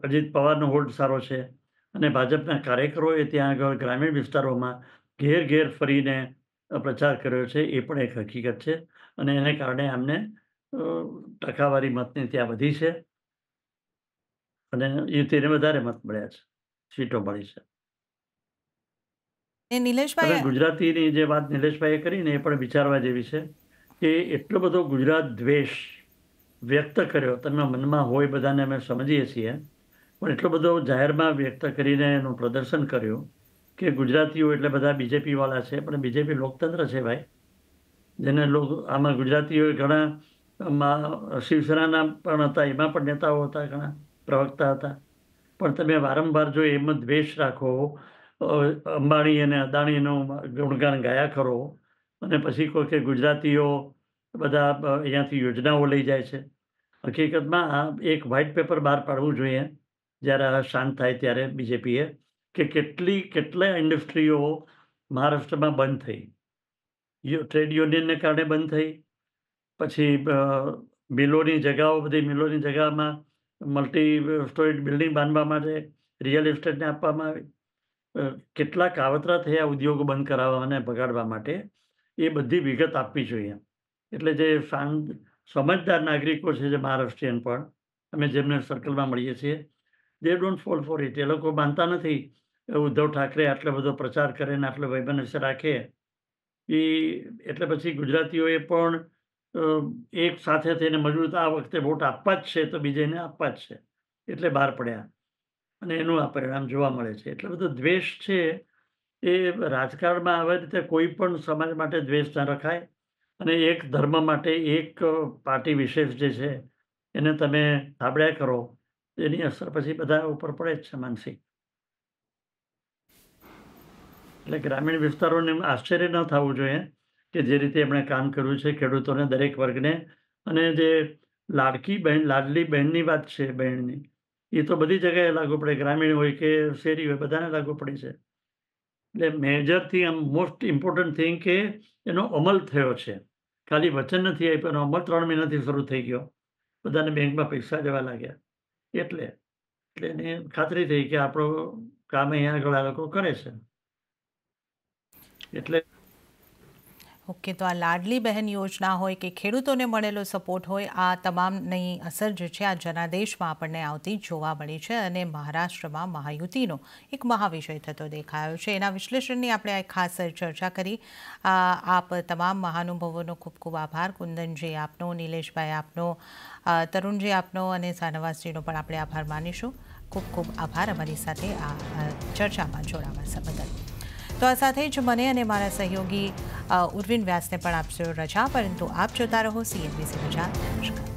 અજીત પવારનો હોલ્ડ સારો છે અને ભાજપના કાર્યકરોએ ત્યાં આગળ ગ્રામીણ વિસ્તારોમાં ઘેર ઘેર ફરીને પ્રચાર કર્યો છે એ પણ એક હકીકત છે અને એને કારણે આમને ટકાવારી મતની ત્યાં વધી છે અને એ તેને વધારે મત મળ્યા છે સીટો મળી છે એ નિલેશભાઈ ગુજરાતીની જે વાત નિલેશભાઈએ કરીને એ પણ વિચારવા જેવી છે કે એટલો બધો ગુજરાત દ્વેષ વ્યક્ત કર્યો તમે મનમાં હોય બધાને અમે સમજીએ છીએ પણ એટલો બધો જાહેરમાં વ્યક્ત કરીને એનું પ્રદર્શન કર્યું કે ગુજરાતીઓ એટલે બધા બીજેપીવાળા છે પણ બીજેપી લોકતંત્ર છે ભાઈ જેને લોકો આમાં ગુજરાતીઓ ઘણા શિવસેનાના પણ હતા એમાં પણ નેતાઓ હતા ઘણા પ્રવક્તા હતા પણ તમે વારંવાર જો એમ દ્વેષ રાખો અંબાણી અને અદાણીનો ગુણગાન ગાયા કરો અને પછી કહો કે ગુજરાતીઓ બધા અહીંયાથી યોજનાઓ લઈ જાય છે હકીકતમાં એક વ્હાઇટ પેપર બહાર પાડવું જોઈએ જ્યારે આ શાંત થાય ત્યારે બીજેપીએ કે કેટલી કેટલા ઇન્ડસ્ટ્રીઓ મહારાષ્ટ્રમાં બંધ થઈ ટ્રેડ યુનિયનને કારણે બંધ થઈ પછી મિલોની જગાઓ બધી મિલોની જગામાં મલ્ટી સ્ટોરી બિલ્ડિંગ બાંધવા માટે રિયલ એસ્ટેટને આપવામાં આવી કેટલા કાવતરા થયા ઉદ્યોગો બંધ કરાવવા અને ભગાડવા માટે એ બધી વિગત આપવી જોઈએ એટલે જે શાંત સમજદાર નાગરિકો છે જે મહારાષ્ટ્રીયન પણ અમે જેમને સર્કલમાં મળીએ છીએ they don't fall for it એ લોકો માનતા નથી ઉદ્ધવ ઠાકરે આટલો બધો પ્રચાર કરે ને આટલો વૈમનસ્ય રાખે એ એટલે પછી ગુજરાતીઓએ પણ એક સાથે થઈને મજબૂત આ વખતે વોટ આપવા જ છે તો બીજેને આપવા જ છે એટલે બહાર પડ્યા અને એનું આ પરિણામ જોવા મળે છે એટલો બધો દ્વેષ છે એ રાજકારણમાં આવી રીતે કોઈ પણ સમાજ માટે દ્વેષ ન રખાય અને એક ધર્મ માટે એક પાર્ટી વિશેષ જે છે એને તમે થાબડ્યા કરો એની અસર પછી બધા ઉપર પડે જ છે માનસિક એટલે ગ્રામીણ વિસ્તારોને આશ્ચર્ય ન થવું જોઈએ કે જે રીતે એમણે કામ કર્યું છે ખેડૂતોને દરેક વર્ગને અને જે લાડકી બહેન લાડલી બહેનની વાત છે બહેનની એ તો બધી જગ્યાએ લાગુ પડે ગ્રામીણ હોય કે શહેરી હોય બધાને લાગુ પડે છે એટલે મેજરથી આમ મોસ્ટ ઇમ્પોર્ટન્ટ થિંગ કે એનો અમલ થયો છે ખાલી વચન નથી આપ્યું અમલ ત્રણ મહિનાથી શરૂ થઈ ગયો બધાને બેંકમાં પૈસા જવા લાગ્યા એટલે એટલે એની ખાતરી થઈ કે આપણો કામ અહીંયા ઘણા લોકો કરે છે એટલે ઓકે તો આ લાડલી બહેન યોજના હોય કે ખેડૂતોને મળેલો સપોર્ટ હોય આ તમામની અસર જે છે આ જનાદેશમાં આપણને આવતી જોવા મળી છે અને મહારાષ્ટ્રમાં મહાયુતિનો એક મહાવિષય થતો દેખાયો છે એના વિશ્લેષણની આપણે આ ખાસ ચર્ચા કરી આપ તમામ મહાનુભાવોનો ખૂબ ખૂબ આભાર કુંદનજી આપનો નિલેશભાઈ આપનો તરુણજી આપનો અને શાહનવાસજીનો પણ આપણે આભાર માનીશું ખૂબ ખૂબ આભાર અમારી સાથે આ ચર્ચામાં જોડાવા બદલ તો આ સાથે જ મને અને મારા સહયોગી ઉર્વિન વ્યાસને પણ આપશો રજા પરંતુ આપ જોતા રહો સીએનબીસી રજા નમસ્કાર